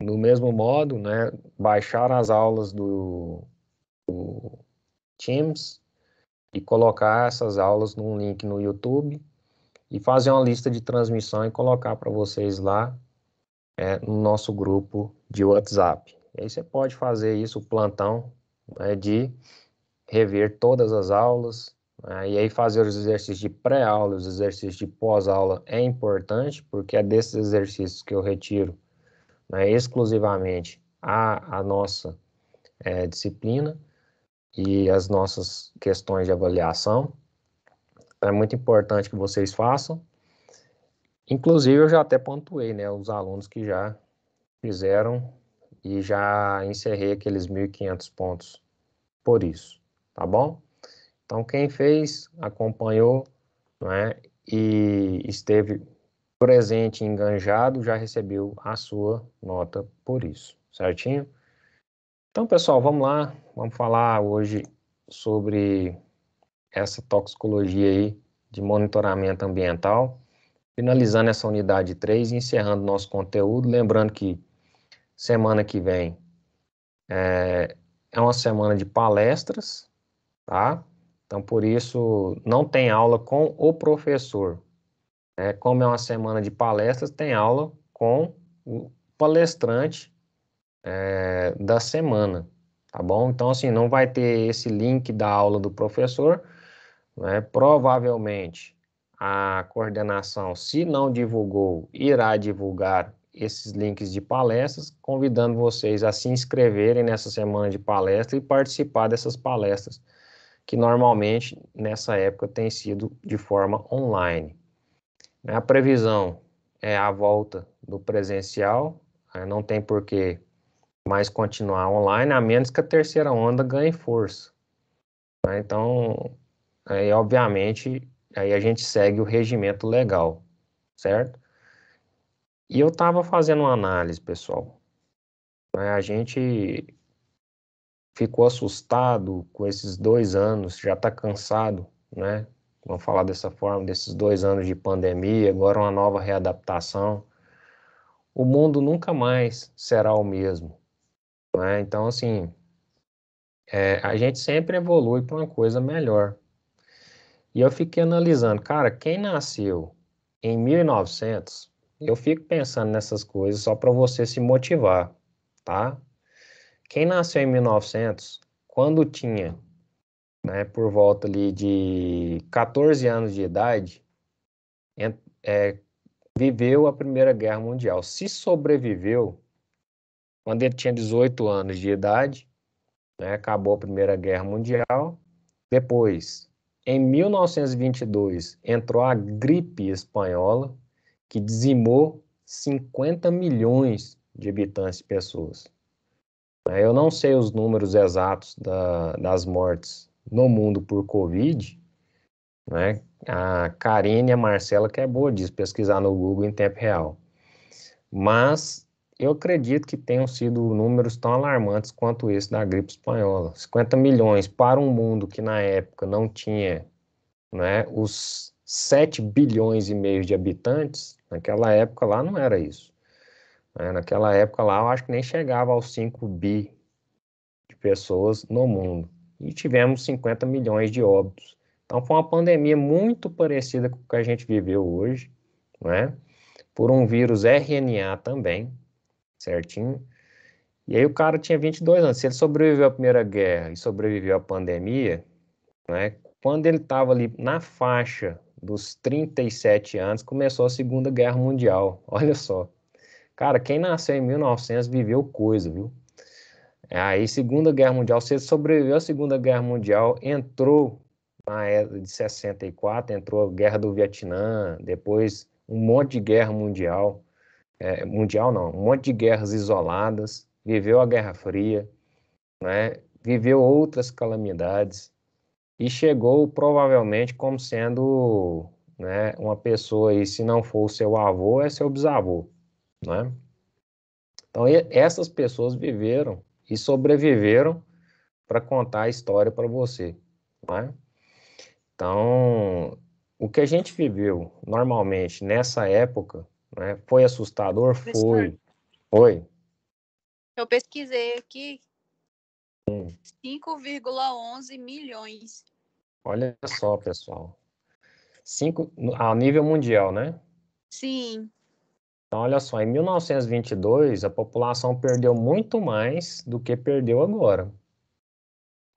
Do mesmo modo, né, baixaram as aulas do, do Teams e colocar essas aulas num link no YouTube e fazer uma lista de transmissão e colocar para vocês lá é, no nosso grupo de WhatsApp. E aí você pode fazer isso, o plantão né, de rever todas as aulas, né, e aí fazer os exercícios de pré-aula, os exercícios de pós-aula é importante, porque é desses exercícios que eu retiro né, exclusivamente à, à nossa é, disciplina e as nossas questões de avaliação. É muito importante que vocês façam. Inclusive, eu já até pontuei né, os alunos que já fizeram e já encerrei aqueles 1.500 pontos por isso, tá bom? Então, quem fez, acompanhou né, e esteve presente enganjado já recebeu a sua nota por isso, certinho? Então, pessoal, vamos lá. Vamos falar hoje sobre essa toxicologia aí de monitoramento ambiental. Finalizando essa unidade 3 e encerrando nosso conteúdo. Lembrando que semana que vem é, é uma semana de palestras, tá? Então, por isso, não tem aula com o professor. É, como é uma semana de palestras, tem aula com o palestrante é, da semana, tá bom? Então, assim, não vai ter esse link da aula do professor, né? provavelmente a coordenação, se não divulgou, irá divulgar esses links de palestras, convidando vocês a se inscreverem nessa semana de palestra e participar dessas palestras, que normalmente nessa época tem sido de forma online. Né? A previsão é a volta do presencial, né? não tem por que mais continuar online, a menos que a terceira onda ganhe força. Né? Então, aí obviamente, aí a gente segue o regimento legal, certo? E eu estava fazendo uma análise, pessoal. A gente ficou assustado com esses dois anos, já está cansado, né? vamos falar dessa forma, desses dois anos de pandemia, agora uma nova readaptação. O mundo nunca mais será o mesmo. Né? Então, assim, é, a gente sempre evolui para uma coisa melhor. E eu fiquei analisando, cara, quem nasceu em 1900, eu fico pensando nessas coisas só para você se motivar, tá? Quem nasceu em 1900, quando tinha né, por volta ali de 14 anos de idade, é, viveu a Primeira Guerra Mundial. Se sobreviveu, quando ele tinha 18 anos de idade, né, acabou a Primeira Guerra Mundial. Depois, em 1922, entrou a gripe espanhola, que dizimou 50 milhões de habitantes e pessoas. Eu não sei os números exatos da, das mortes no mundo por Covid, né? A Karine e a Marcela que é boa disso, pesquisar no Google em tempo real. Mas eu acredito que tenham sido números tão alarmantes quanto esse da gripe espanhola. 50 milhões para um mundo que na época não tinha né, os 7 bilhões e meio de habitantes, naquela época lá não era isso. Né? Naquela época lá eu acho que nem chegava aos 5 bi de pessoas no mundo e tivemos 50 milhões de óbitos. Então, foi uma pandemia muito parecida com o que a gente viveu hoje, né? Por um vírus RNA também, certinho? E aí o cara tinha 22 anos. Se ele sobreviveu à Primeira Guerra e sobreviveu à pandemia, né? Quando ele estava ali na faixa dos 37 anos, começou a Segunda Guerra Mundial. Olha só. Cara, quem nasceu em 1900 viveu coisa, viu? É, aí, Segunda Guerra Mundial, você sobreviveu à Segunda Guerra Mundial, entrou na era de 64, entrou a Guerra do Vietnã, depois um monte de guerra mundial, é, mundial não, um monte de guerras isoladas, viveu a Guerra Fria, né, viveu outras calamidades e chegou provavelmente como sendo né, uma pessoa e se não for seu avô, é seu bisavô, né? Então, essas pessoas viveram e sobreviveram para contar a história para você. Né? Então, o que a gente viveu normalmente nessa época né, foi assustador? Foi. Foi. Eu pesquisei aqui. 5,11 hum. milhões. Olha só, pessoal. Cinco a nível mundial, né? Sim. Então, olha só, em 1922, a população perdeu muito mais do que perdeu agora.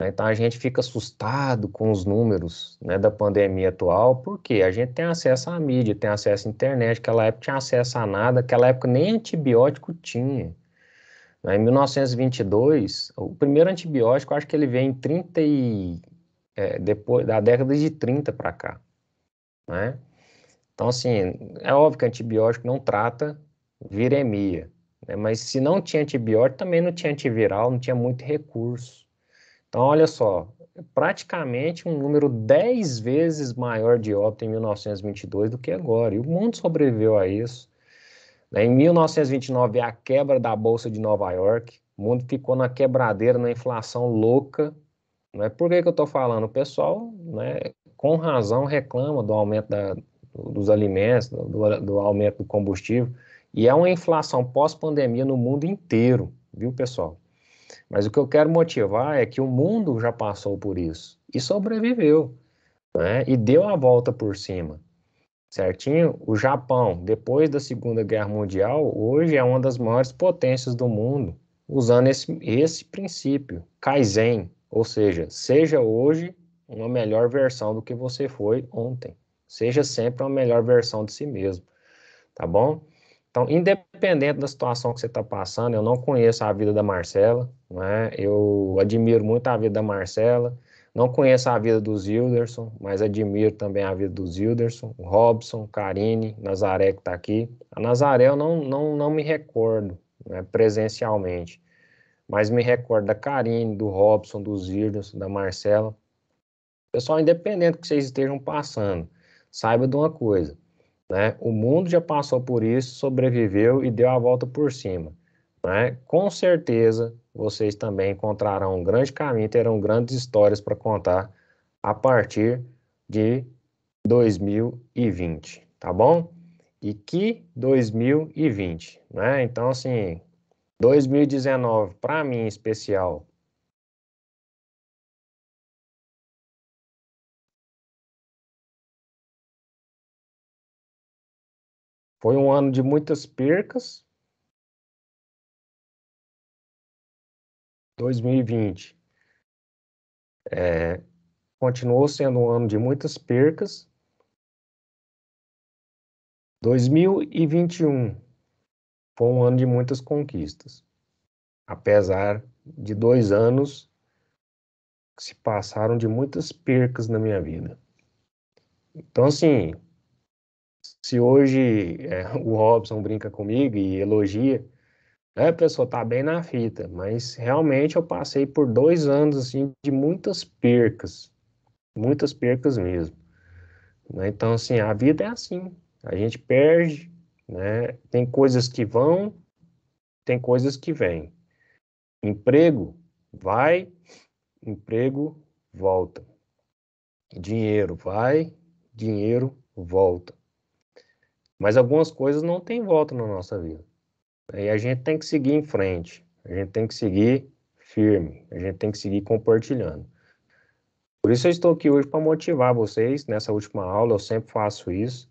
Né? Então a gente fica assustado com os números né, da pandemia atual, porque a gente tem acesso à mídia, tem acesso à internet, naquela época tinha acesso a nada, naquela época nem antibiótico tinha. Né? Em 1922, o primeiro antibiótico, acho que ele veio em 30 e, é, depois da década de 30 para cá. Né? Então, assim, é óbvio que antibiótico não trata viremia, né? mas se não tinha antibiótico, também não tinha antiviral, não tinha muito recurso. Então, olha só, praticamente um número 10 vezes maior de óbito em 1922 do que agora, e o mundo sobreviveu a isso. Né? Em 1929, a quebra da Bolsa de Nova York, o mundo ficou na quebradeira, na inflação louca. Né? Por que, que eu estou falando? O pessoal, né, com razão, reclama do aumento da, dos alimentos, do, do aumento do combustível, e é uma inflação pós-pandemia no mundo inteiro, viu, pessoal? Mas o que eu quero motivar é que o mundo já passou por isso e sobreviveu, né? E deu a volta por cima, certinho? O Japão, depois da Segunda Guerra Mundial, hoje é uma das maiores potências do mundo, usando esse, esse princípio, Kaizen, ou seja, seja hoje uma melhor versão do que você foi ontem. Seja sempre a melhor versão de si mesmo, tá bom? Então, independente da situação que você está passando, eu não conheço a vida da Marcela, né? eu admiro muito a vida da Marcela, não conheço a vida do Zilderson, mas admiro também a vida do Zilderson, o Robson, Karine, Nazaré que está aqui. A Nazaré eu não, não, não me recordo né, presencialmente, mas me recordo da Karine, do Robson, do Zilderson, da Marcela. Pessoal, independente do que vocês estejam passando, saiba de uma coisa, né? O mundo já passou por isso, sobreviveu e deu a volta por cima, né? Com certeza vocês também encontrarão um grande caminho, terão grandes histórias para contar a partir de 2020, tá bom? E que 2020, né? Então assim, 2019 para mim especial Foi um ano de muitas percas. 2020 é, continuou sendo um ano de muitas percas. 2021 foi um ano de muitas conquistas, apesar de dois anos que se passaram de muitas percas na minha vida. Então, assim, se hoje é, o Robson brinca comigo e elogia, né, pessoal, tá bem na fita, mas realmente eu passei por dois anos assim, de muitas percas, muitas percas mesmo. Né? Então, assim, a vida é assim, a gente perde, né? tem coisas que vão, tem coisas que vêm. Emprego vai, emprego volta. Dinheiro vai, dinheiro volta. Mas algumas coisas não têm volta na nossa vida. E a gente tem que seguir em frente, a gente tem que seguir firme, a gente tem que seguir compartilhando. Por isso eu estou aqui hoje para motivar vocês nessa última aula, eu sempre faço isso.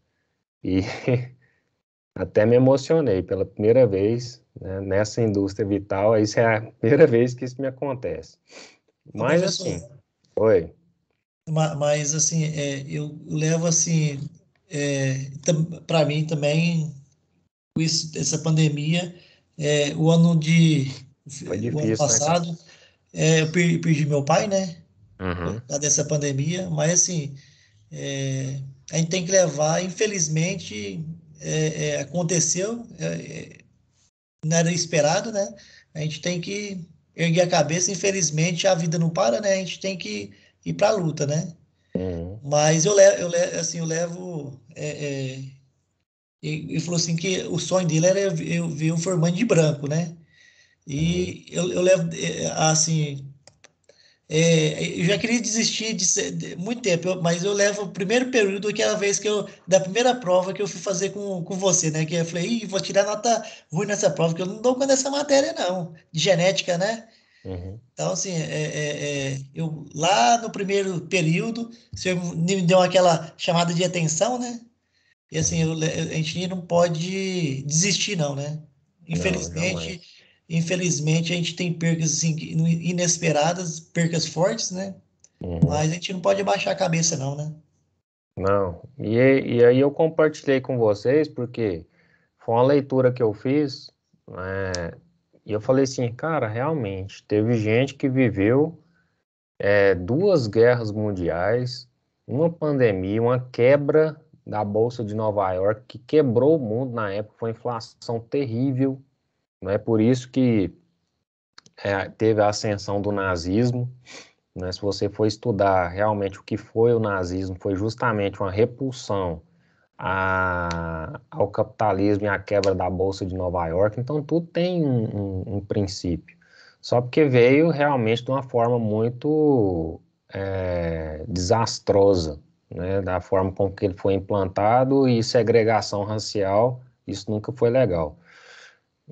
E até me emocionei pela primeira vez né, nessa indústria vital, isso é a primeira vez que isso me acontece. Mas assim, assim, oi. Mas assim, é, eu levo assim é, para mim também, isso, essa pandemia, é, o ano de. Difícil, o ano né, passado, né? é, eu perdi, perdi, meu pai, né? Uhum. Por causa dessa pandemia, mas assim, é, a gente tem que levar, infelizmente, é, é, aconteceu, não era esperado, né? A gente tem que erguer a cabeça, infelizmente a vida não para, né? A gente tem que ir para a luta, né? Mas eu levo, eu levo assim, eu levo. É, é, ele falou assim que o sonho dele era eu ver um formando de branco, né? E uhum. eu, eu levo, é, assim, é, eu já queria desistir de, de muito tempo, eu, mas eu levo o primeiro período, aquela é vez que eu, da primeira prova que eu fui fazer com, com você, né? Que eu falei, Ih, vou tirar nota ruim nessa prova, que eu não dou conta dessa matéria, não, de genética, né? Uhum. Então, assim, é é, é, é, eu, lá no primeiro período, o senhor me deu aquela chamada de atenção, né? E assim, eu, a gente não pode desistir, não, né? Infelizmente, não, não infelizmente a gente tem percas assim, inesperadas, percas fortes, né? Uhum. Mas a gente não pode baixar a cabeça, não, né? Não. E, e aí eu compartilhei com vocês porque foi uma leitura que eu fiz. É, e eu falei assim, cara, realmente, teve gente que viveu é, duas guerras mundiais, uma pandemia, uma quebra da Bolsa de Nova York, que quebrou o mundo na época, foi uma inflação terrível, não é por isso que é, teve a ascensão do nazismo, né? se você for estudar realmente o que foi o nazismo, foi justamente uma repulsão a, ao capitalismo e à quebra da Bolsa de Nova York. Então, tudo tem um, um, um princípio. Só porque veio realmente de uma forma muito é, desastrosa, né? da forma com que ele foi implantado e segregação racial, isso nunca foi legal.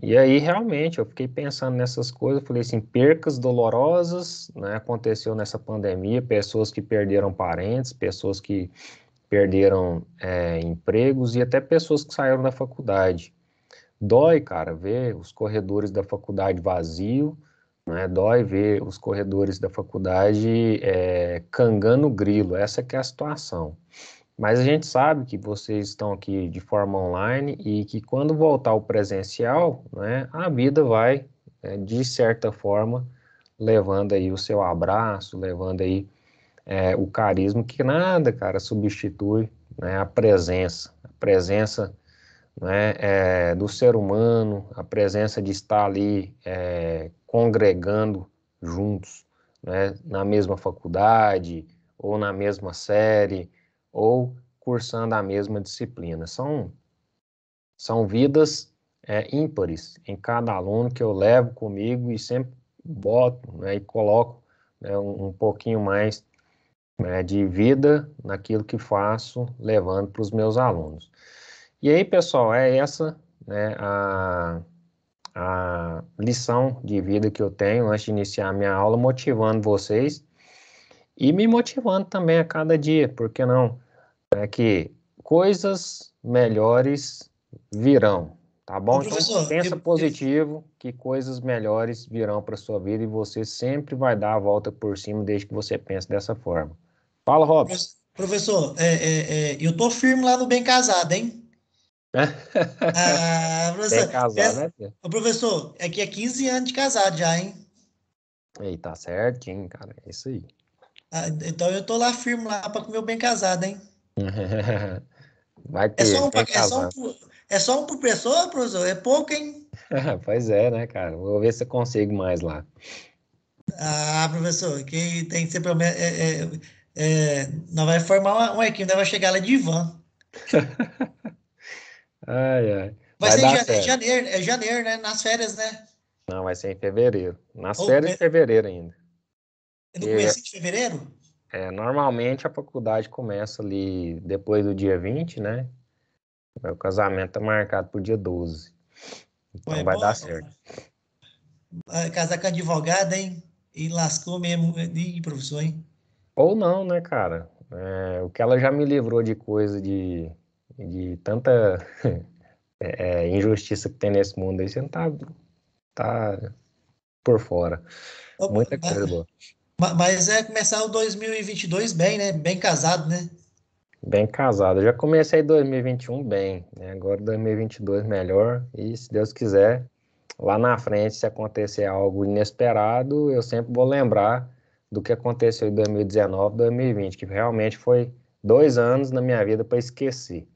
E aí, realmente, eu fiquei pensando nessas coisas, falei assim, percas dolorosas, né, aconteceu nessa pandemia, pessoas que perderam parentes, pessoas que perderam é, empregos e até pessoas que saíram da faculdade. Dói, cara, ver os corredores da faculdade vazio, né? dói ver os corredores da faculdade é, cangando grilo, essa que é a situação. Mas a gente sabe que vocês estão aqui de forma online e que quando voltar o presencial, né, a vida vai, é, de certa forma, levando aí o seu abraço, levando aí é, o carisma que nada, cara, substitui né, a presença, a presença né, é, do ser humano, a presença de estar ali é, congregando juntos, né, na mesma faculdade, ou na mesma série, ou cursando a mesma disciplina. São, são vidas é, ímpares em cada aluno que eu levo comigo e sempre boto né, e coloco né, um, um pouquinho mais né, de vida naquilo que faço, levando para os meus alunos. E aí, pessoal, é essa né, a, a lição de vida que eu tenho antes de iniciar a minha aula, motivando vocês e me motivando também a cada dia, porque não? É que coisas melhores virão, tá bom? Ô, então pensa eu, positivo, que coisas melhores virão para sua vida e você sempre vai dar a volta por cima desde que você pense dessa forma. Fala, Robson. Professor, é, é, é, eu tô firme lá no Bem Casado, hein? É? ah, professor, casado, né? professor, aqui é 15 é anos de casado já, hein? Ei, tá certinho, cara. É isso aí. Ah, então eu tô lá firme lá pra comer o bem casado, hein? Vai ter, é, só um, pra, é, só um por, é só um por pessoa, professor? É pouco, hein? pois é, né, cara? Vou ver se eu consigo mais lá. Ah, professor, que tem que ser É, é, é, não vai formar uma, uma equipe, não vai chegar lá de van. ai, ai. Vai, vai ser em janeiro, janeiro, é janeiro, né? Nas férias, né? Não, vai ser em fevereiro. Nas Ou férias pe... É fevereiro ainda. É no começo de fevereiro? É, normalmente a faculdade começa ali depois do dia 20, né? Meu casamento tá marcado pro dia 12. Então é vai dar né? certo. casar com advogado, hein? E lascou mesmo. Ih, professor, hein? Ou não, né, cara? É, o que ela já me livrou de coisa de, de tanta é, é, injustiça que tem nesse mundo aí, você não tá, tá por fora. Opa, Muita mas, coisa boa. Mas é começar o 2022 bem, né? Bem casado, né? Bem casado. Eu já comecei 2021 bem, né? agora 2022 melhor e se Deus quiser, lá na frente, se acontecer algo inesperado, eu sempre vou lembrar do que aconteceu em 2019, 2020, que realmente foi dois anos na minha vida para esquecer.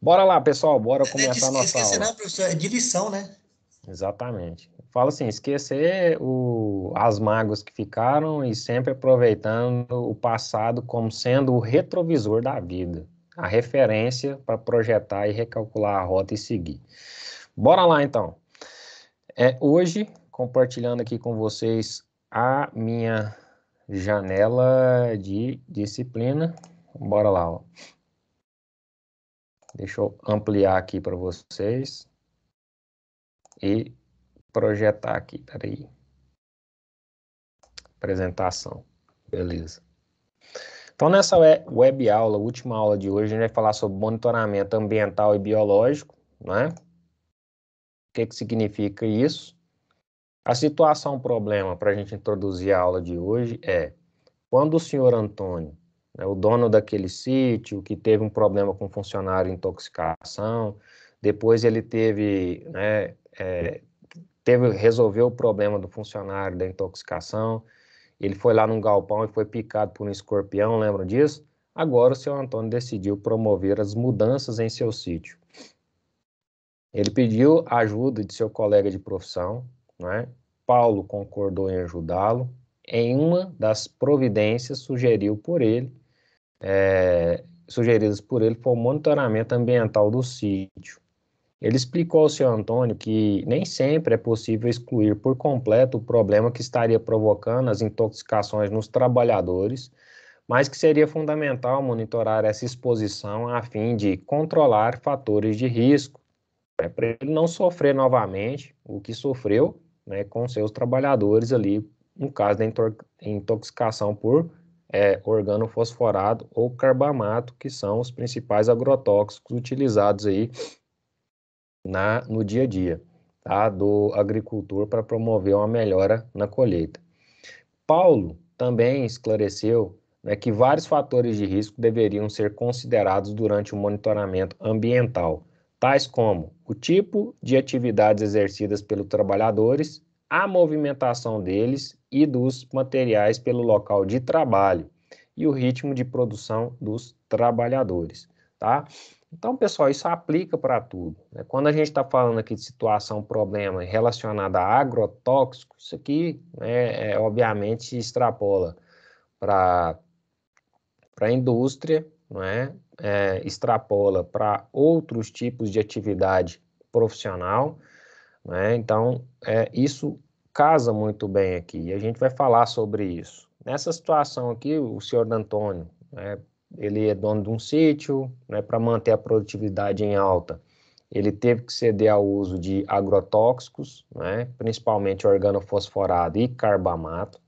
Bora lá, pessoal, bora é começar é, a nossa esquecer, aula. Não, né, professor, é de lição, né? Exatamente. Fala assim, esquecer o, as mágoas que ficaram e sempre aproveitando o passado como sendo o retrovisor da vida, a referência para projetar e recalcular a rota e seguir. Bora lá, então. É, hoje, compartilhando aqui com vocês a minha janela de disciplina. Bora lá, ó. Deixa eu ampliar aqui para vocês e projetar aqui, peraí. Apresentação, beleza. Então, nessa web aula, última aula de hoje, a gente vai falar sobre monitoramento ambiental e biológico, né? O que, que significa isso? A situação problema para a gente introduzir a aula de hoje é quando o senhor Antônio, né, o dono daquele sítio, que teve um problema com funcionário intoxicação, depois ele teve, né, é, teve resolveu o problema do funcionário da intoxicação, ele foi lá num galpão e foi picado por um escorpião, lembram disso? Agora o senhor Antônio decidiu promover as mudanças em seu sítio. Ele pediu ajuda de seu colega de profissão, não é? Paulo concordou em ajudá-lo. Em uma das providências sugeriu por ele, é, sugeridas por ele, foi o monitoramento ambiental do sítio. Ele explicou ao senhor Antônio que nem sempre é possível excluir por completo o problema que estaria provocando as intoxicações nos trabalhadores, mas que seria fundamental monitorar essa exposição a fim de controlar fatores de risco, né, para ele não sofrer novamente o que sofreu né, com seus trabalhadores ali, no caso da intoxicação por é, organofosforado ou carbamato, que são os principais agrotóxicos utilizados aí na, no dia a dia tá, do agricultor para promover uma melhora na colheita. Paulo também esclareceu né, que vários fatores de risco deveriam ser considerados durante o monitoramento ambiental, tais como o tipo de atividades exercidas pelos trabalhadores, a movimentação deles e dos materiais pelo local de trabalho e o ritmo de produção dos trabalhadores, tá? Então, pessoal, isso aplica para tudo. Né? Quando a gente está falando aqui de situação, problema relacionada a agrotóxicos, isso aqui, né, é, obviamente, extrapola para a indústria, não é? é, extrapola para outros tipos de atividade profissional. Né? Então, é, isso casa muito bem aqui e a gente vai falar sobre isso. Nessa situação aqui, o senhor D'Antônio, né, ele é dono de um sítio, né, para manter a produtividade em alta, ele teve que ceder ao uso de agrotóxicos, né, principalmente organofosforado e carbamato,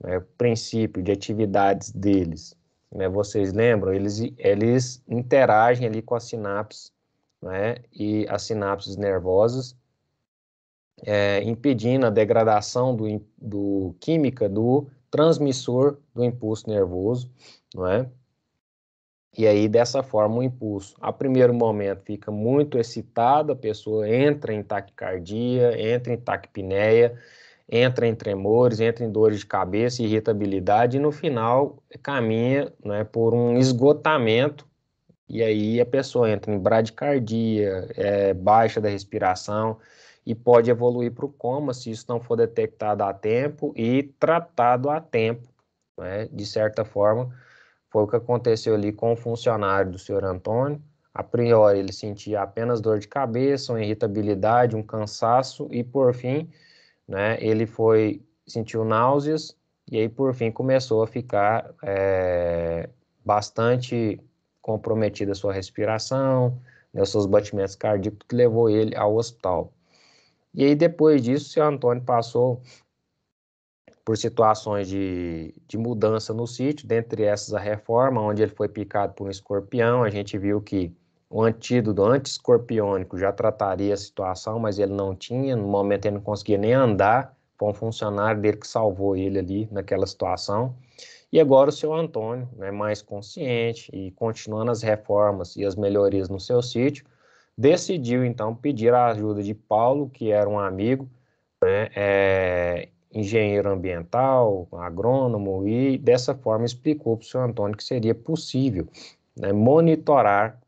né, o princípio de atividades deles né, vocês lembram, eles, eles interagem ali com as sinapses, né, e as sinapses nervosas, é, impedindo a degradação do, do química do transmissor do impulso nervoso, não é? E aí, dessa forma, o impulso, a primeiro momento, fica muito excitado, a pessoa entra em taquicardia, entra em taquipneia, entra em tremores, entra em dores de cabeça, irritabilidade e no final caminha né, por um esgotamento e aí a pessoa entra em bradicardia, é, baixa da respiração e pode evoluir para o coma se isso não for detectado a tempo e tratado a tempo, né? de certa forma. Foi o que aconteceu ali com o funcionário do senhor Antônio. A priori, ele sentia apenas dor de cabeça, uma irritabilidade, um cansaço e, por fim, né? Ele foi sentiu náuseas e aí por fim começou a ficar é, bastante comprometida a sua respiração, né, seus batimentos cardíacos que levou ele ao hospital. E aí depois disso, seu Antônio passou por situações de, de mudança no sítio, dentre essas a reforma, onde ele foi picado por um escorpião. A gente viu que um antídoto anti-escorpiônico já trataria a situação, mas ele não tinha, no momento ele não conseguia nem andar, foi um funcionário dele que salvou ele ali naquela situação. E agora o seu Antônio, né, mais consciente e continuando as reformas e as melhorias no seu sítio, decidiu então pedir a ajuda de Paulo, que era um amigo, né, é, engenheiro ambiental, agrônomo, e dessa forma explicou para o seu Antônio que seria possível né, monitorar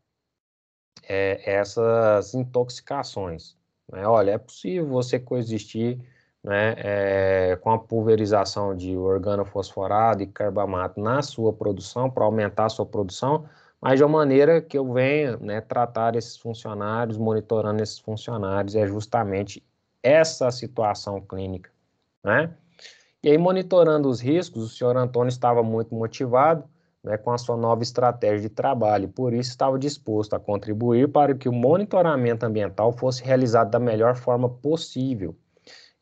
é, essas intoxicações. Né? Olha, é possível você coexistir né, é, com a pulverização de organofosforado e carbamato na sua produção, para aumentar a sua produção, mas de uma maneira que eu venha né, tratar esses funcionários, monitorando esses funcionários, é justamente essa situação clínica. Né? E aí, monitorando os riscos, o senhor Antônio estava muito motivado, né, com a sua nova estratégia de trabalho. Por isso, estava disposto a contribuir para que o monitoramento ambiental fosse realizado da melhor forma possível.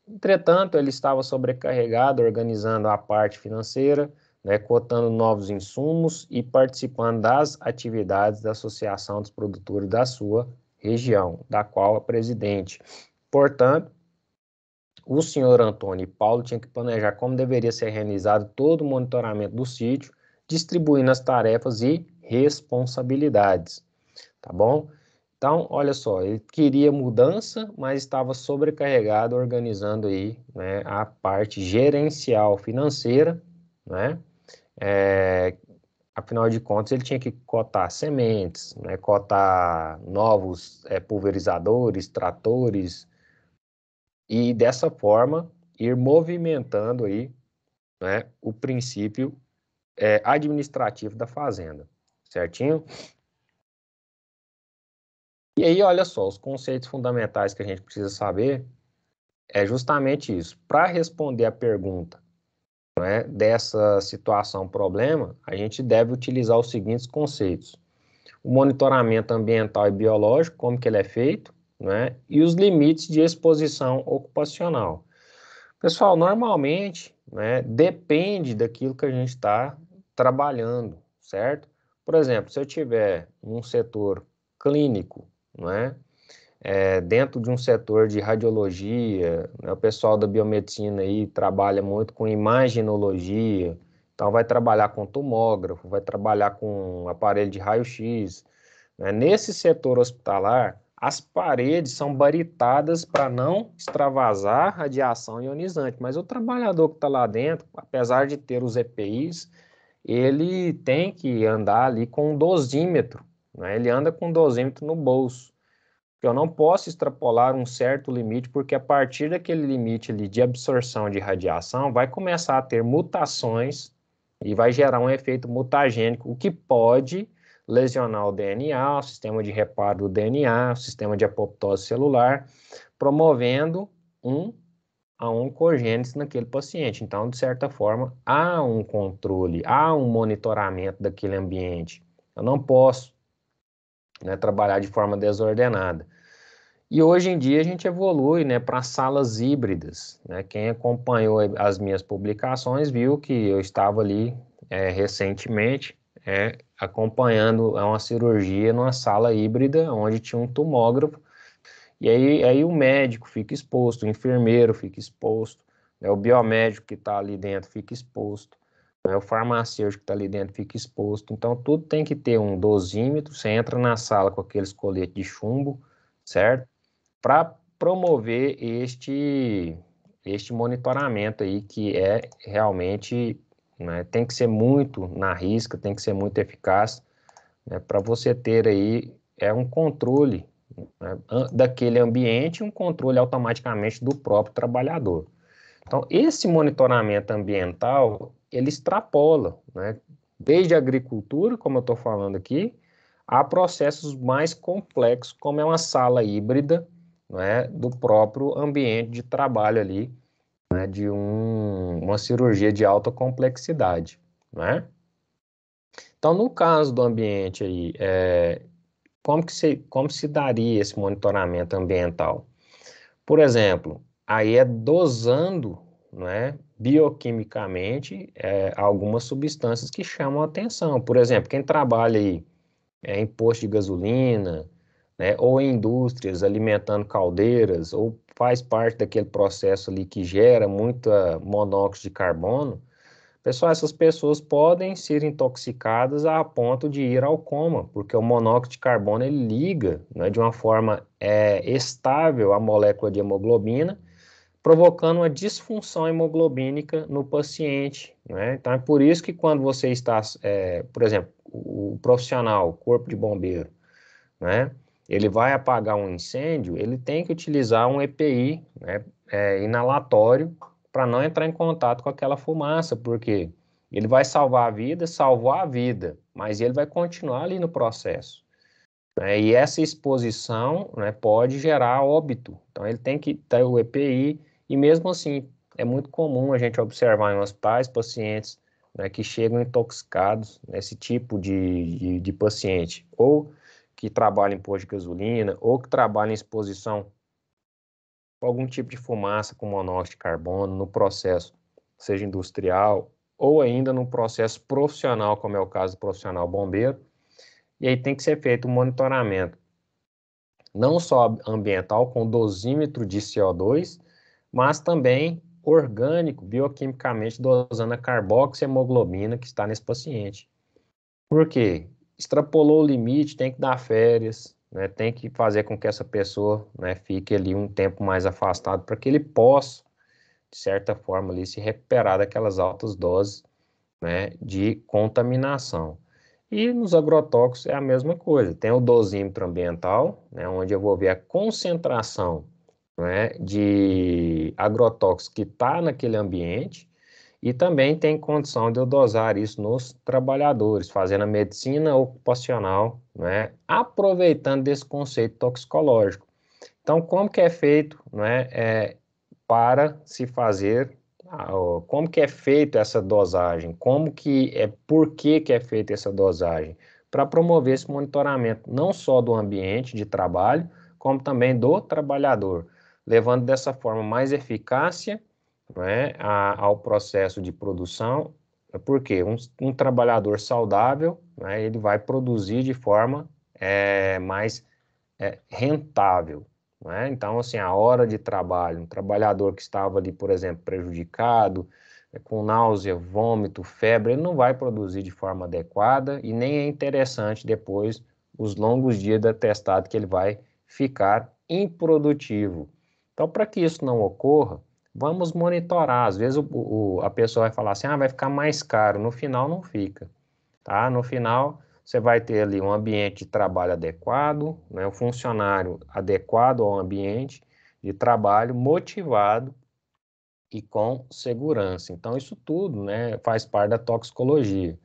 Entretanto, ele estava sobrecarregado, organizando a parte financeira, né, cotando novos insumos e participando das atividades da Associação dos Produtores da sua região, da qual é presidente. Portanto, o senhor Antônio Paulo tinha que planejar como deveria ser realizado todo o monitoramento do sítio distribuindo as tarefas e responsabilidades, tá bom? Então, olha só, ele queria mudança, mas estava sobrecarregado organizando aí né, a parte gerencial financeira, né? É, afinal de contas, ele tinha que cotar sementes, né, cotar novos é, pulverizadores, tratores, e dessa forma ir movimentando aí né, o princípio é, administrativo da fazenda, certinho? E aí, olha só, os conceitos fundamentais que a gente precisa saber é justamente isso. Para responder a pergunta é, dessa situação problema, a gente deve utilizar os seguintes conceitos. O monitoramento ambiental e biológico, como que ele é feito, né, e os limites de exposição ocupacional. Pessoal, normalmente né, depende daquilo que a gente está trabalhando, certo? Por exemplo, se eu tiver um setor clínico, não é? É, dentro de um setor de radiologia, né, o pessoal da biomedicina aí trabalha muito com imaginologia, então vai trabalhar com tomógrafo, vai trabalhar com aparelho de raio-x. Né? Nesse setor hospitalar, as paredes são baritadas para não extravasar radiação ionizante, mas o trabalhador que está lá dentro, apesar de ter os EPIs, ele tem que andar ali com um dosímetro, né? ele anda com um dosímetro no bolso. Eu não posso extrapolar um certo limite, porque a partir daquele limite ali de absorção de radiação, vai começar a ter mutações e vai gerar um efeito mutagênico, o que pode lesionar o DNA, o sistema de reparo do DNA, o sistema de apoptose celular, promovendo um a oncogênese naquele paciente. Então, de certa forma, há um controle, há um monitoramento daquele ambiente. Eu não posso né, trabalhar de forma desordenada. E hoje em dia a gente evolui né, para salas híbridas. Né? Quem acompanhou as minhas publicações viu que eu estava ali é, recentemente é, acompanhando é, uma cirurgia numa sala híbrida onde tinha um tomógrafo e aí, aí o médico fica exposto, o enfermeiro fica exposto, né, o biomédico que está ali dentro fica exposto, né, o farmacêutico que está ali dentro fica exposto. Então, tudo tem que ter um dosímetro. Você entra na sala com aqueles coletes de chumbo, certo? Para promover este, este monitoramento aí, que é realmente, né, tem que ser muito na risca, tem que ser muito eficaz, né, para você ter aí é um controle né, daquele ambiente e um controle automaticamente do próprio trabalhador. Então, esse monitoramento ambiental, ele extrapola, né, desde a agricultura, como eu estou falando aqui, a processos mais complexos, como é uma sala híbrida né, do próprio ambiente de trabalho ali, né, de um, uma cirurgia de alta complexidade. Né? Então, no caso do ambiente aí, é, como, que se, como se daria esse monitoramento ambiental? Por exemplo, aí é dosando né, bioquimicamente é, algumas substâncias que chamam atenção. Por exemplo, quem trabalha aí, é, em posto de gasolina, né, ou em indústrias alimentando caldeiras, ou faz parte daquele processo ali que gera muita monóxido de carbono, Pessoal, essas pessoas podem ser intoxicadas a ponto de ir ao coma, porque o monóxido de carbono ele liga né, de uma forma é, estável a molécula de hemoglobina, provocando uma disfunção hemoglobínica no paciente. Né? Então, é por isso que quando você está, é, por exemplo, o profissional, o corpo de bombeiro, né, ele vai apagar um incêndio, ele tem que utilizar um EPI né, é, inalatório para não entrar em contato com aquela fumaça, porque ele vai salvar a vida, salvou a vida, mas ele vai continuar ali no processo. Né? E essa exposição né, pode gerar óbito. Então ele tem que ter o EPI, e mesmo assim, é muito comum a gente observar em hospitais pacientes né, que chegam intoxicados, né, esse tipo de, de, de paciente, ou que trabalha em posto de gasolina, ou que trabalha em exposição algum tipo de fumaça com monóxido de carbono no processo, seja industrial ou ainda no processo profissional, como é o caso do profissional bombeiro. E aí tem que ser feito um monitoramento, não só ambiental, com dosímetro de CO2, mas também orgânico, bioquimicamente dosando a carboxiemoglobina que está nesse paciente. Por quê? Extrapolou o limite, tem que dar férias, né, tem que fazer com que essa pessoa né, fique ali um tempo mais afastado para que ele possa, de certa forma, ali, se recuperar daquelas altas doses né, de contaminação. E nos agrotóxicos é a mesma coisa. Tem o dosímetro ambiental, né, onde eu vou ver a concentração né, de agrotóxicos que está naquele ambiente e também tem condição de eu dosar isso nos trabalhadores, fazendo a medicina ocupacional, né, aproveitando desse conceito toxicológico. Então, como que é feito né, é, para se fazer, como que é feita essa dosagem, como que é, por que, que é feita essa dosagem, para promover esse monitoramento não só do ambiente de trabalho, como também do trabalhador, levando dessa forma mais eficácia né, a, ao processo de produção, porque um, um trabalhador saudável né, ele vai produzir de forma é, mais é, rentável. Né? Então, assim, a hora de trabalho, um trabalhador que estava ali, por exemplo, prejudicado, é, com náusea, vômito, febre, ele não vai produzir de forma adequada e nem é interessante depois os longos dias de atestado que ele vai ficar improdutivo. Então, para que isso não ocorra, Vamos monitorar. Às vezes o, o, a pessoa vai falar assim, ah, vai ficar mais caro. No final não fica, tá? No final você vai ter ali um ambiente de trabalho adequado, né? um funcionário adequado ao ambiente de trabalho, motivado e com segurança. Então isso tudo, né, faz parte da toxicologia.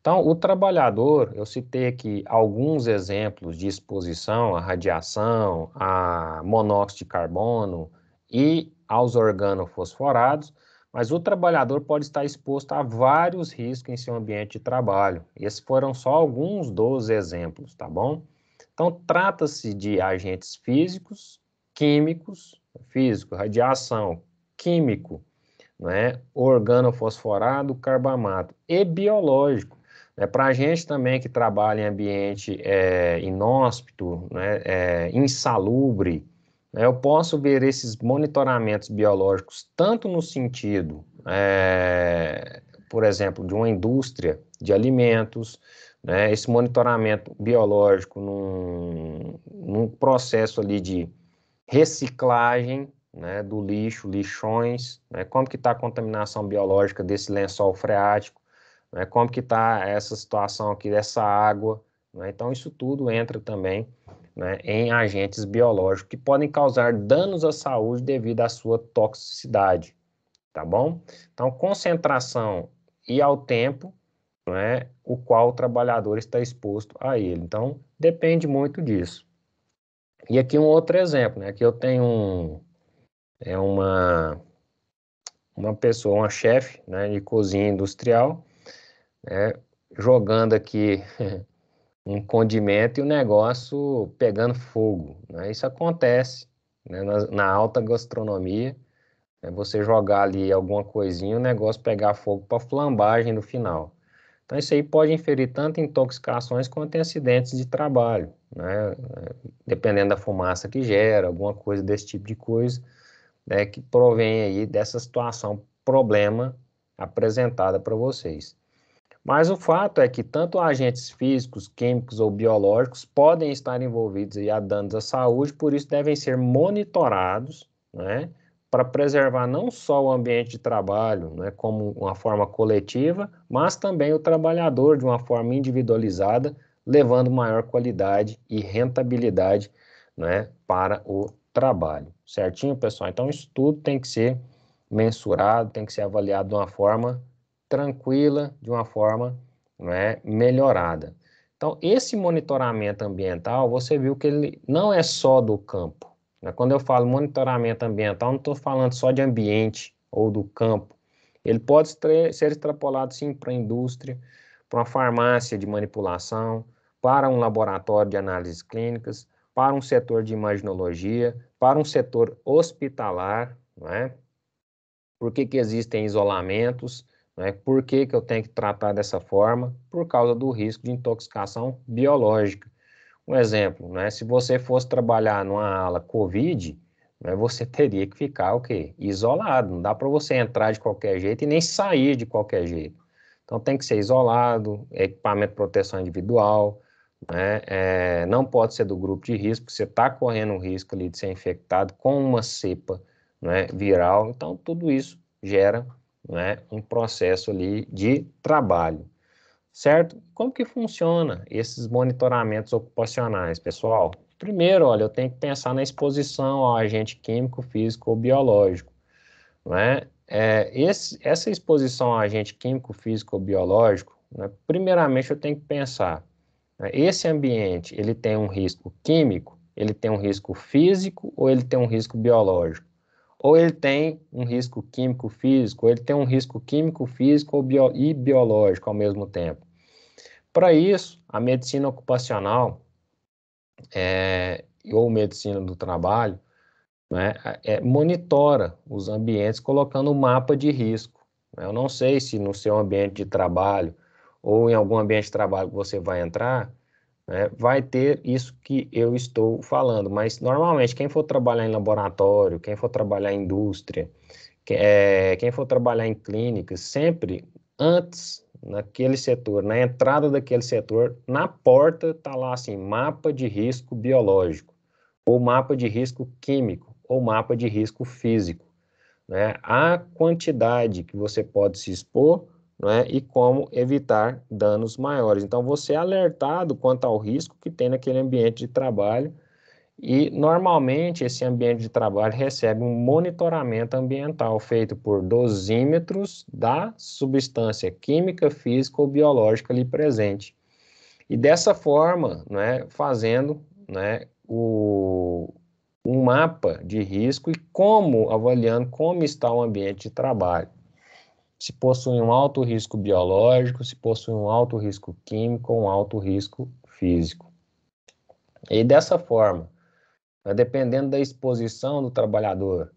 Então, o trabalhador, eu citei aqui alguns exemplos de exposição à radiação, a monóxido de carbono, e aos organofosforados, mas o trabalhador pode estar exposto a vários riscos em seu ambiente de trabalho. Esses foram só alguns dos exemplos, tá bom? Então, trata-se de agentes físicos, químicos, físico, radiação, químico, né, organofosforado, carbamato e biológico. É né? Para a gente também que trabalha em ambiente eh, é, inóspito, né, é, insalubre, né? Eu posso ver esses monitoramentos biológicos tanto no sentido, é, por exemplo, de uma indústria de alimentos, né, esse monitoramento biológico num, num, processo ali de reciclagem né, do lixo, lixões, né, como que está a contaminação biológica desse lençol freático, né? como que está essa situação aqui dessa água, né? Então, isso tudo entra também né, em agentes biológicos que podem causar danos à saúde devido à sua toxicidade, tá bom? Então, concentração e ao tempo né, o qual o trabalhador está exposto a ele. Então, depende muito disso. E aqui um outro exemplo, né? Aqui eu tenho um, é uma, uma pessoa, uma chefe né, de cozinha industrial, né, jogando aqui um condimento e o negócio pegando fogo. Né? Isso acontece né? na, na, alta gastronomia. Né? Você jogar ali alguma coisinha, o negócio pegar fogo para flambagem no final. Então, isso aí pode inferir tanto intoxicações quanto em acidentes de trabalho, né? dependendo da fumaça que gera, alguma coisa desse tipo de coisa, né? que provém aí dessa situação, problema apresentada para vocês. Mas o fato é que tanto agentes físicos, químicos ou biológicos podem estar envolvidos e a danos à saúde, por isso devem ser monitorados, né, para preservar não só o ambiente de trabalho, né, como uma forma coletiva, mas também o trabalhador de uma forma individualizada, levando maior qualidade e rentabilidade, né, para o trabalho. Certinho, pessoal? Então isso tudo tem que ser mensurado, tem que ser avaliado de uma forma tranquila, de uma forma né, melhorada. Então, esse monitoramento ambiental, você viu que ele não é só do campo. Né? Quando eu falo monitoramento ambiental, não estou falando só de ambiente ou do campo. Ele pode ser extrapolado, sim, para a indústria, para uma farmácia de manipulação, para um laboratório de análises clínicas, para um setor de imaginologia, para um setor hospitalar, né? Por que, que existem isolamentos? Né? Por que, que eu tenho que tratar dessa forma? Por causa do risco de intoxicação biológica. Um exemplo, né? se você fosse trabalhar numa ala COVID, né, você teria que ficar o quê? Isolado. Não dá para você entrar de qualquer jeito e nem sair de qualquer jeito. Então tem que ser isolado, é equipamento de proteção individual, né? É, não pode ser do grupo de risco, você está correndo o risco ali de ser infectado com uma cepa né, viral. Então tudo isso gera né, um processo ali de trabalho, certo? Como que funciona esses monitoramentos ocupacionais, pessoal? Primeiro, olha, eu tenho que pensar na exposição ao agente químico, físico ou biológico, né? É, esse, essa exposição ao agente químico, físico ou biológico, né, primeiramente eu tenho que pensar, né, esse ambiente, ele tem um risco químico, ele tem um risco físico ou ele tem um risco biológico? ou ele tem um risco químico físico, ou ele tem um risco químico físico e biológico ao mesmo tempo. Para isso, a medicina ocupacional é, ou medicina do trabalho né, é, monitora os ambientes colocando um mapa de risco. Eu não sei se no seu ambiente de trabalho ou em algum ambiente de trabalho que você vai entrar, né, vai ter isso que eu estou falando. Mas, normalmente, quem for trabalhar em laboratório, quem for trabalhar em indústria, que, é, quem for trabalhar em clínica, sempre antes naquele setor, na entrada daquele setor, na porta está lá assim, mapa de risco biológico, ou mapa de risco químico, ou mapa de risco físico. Né? A quantidade que você pode se expor né, e como evitar danos maiores. Então, você é alertado quanto ao risco que tem naquele ambiente de trabalho e, normalmente, esse ambiente de trabalho recebe um monitoramento ambiental feito por dosímetros da substância química, física ou biológica ali presente. E dessa forma, né, fazendo né, o, um mapa de risco e como avaliando como está o ambiente de trabalho se possuem um alto risco biológico, se possuem um alto risco químico, um alto risco físico. E dessa forma, né, dependendo da exposição do trabalhador,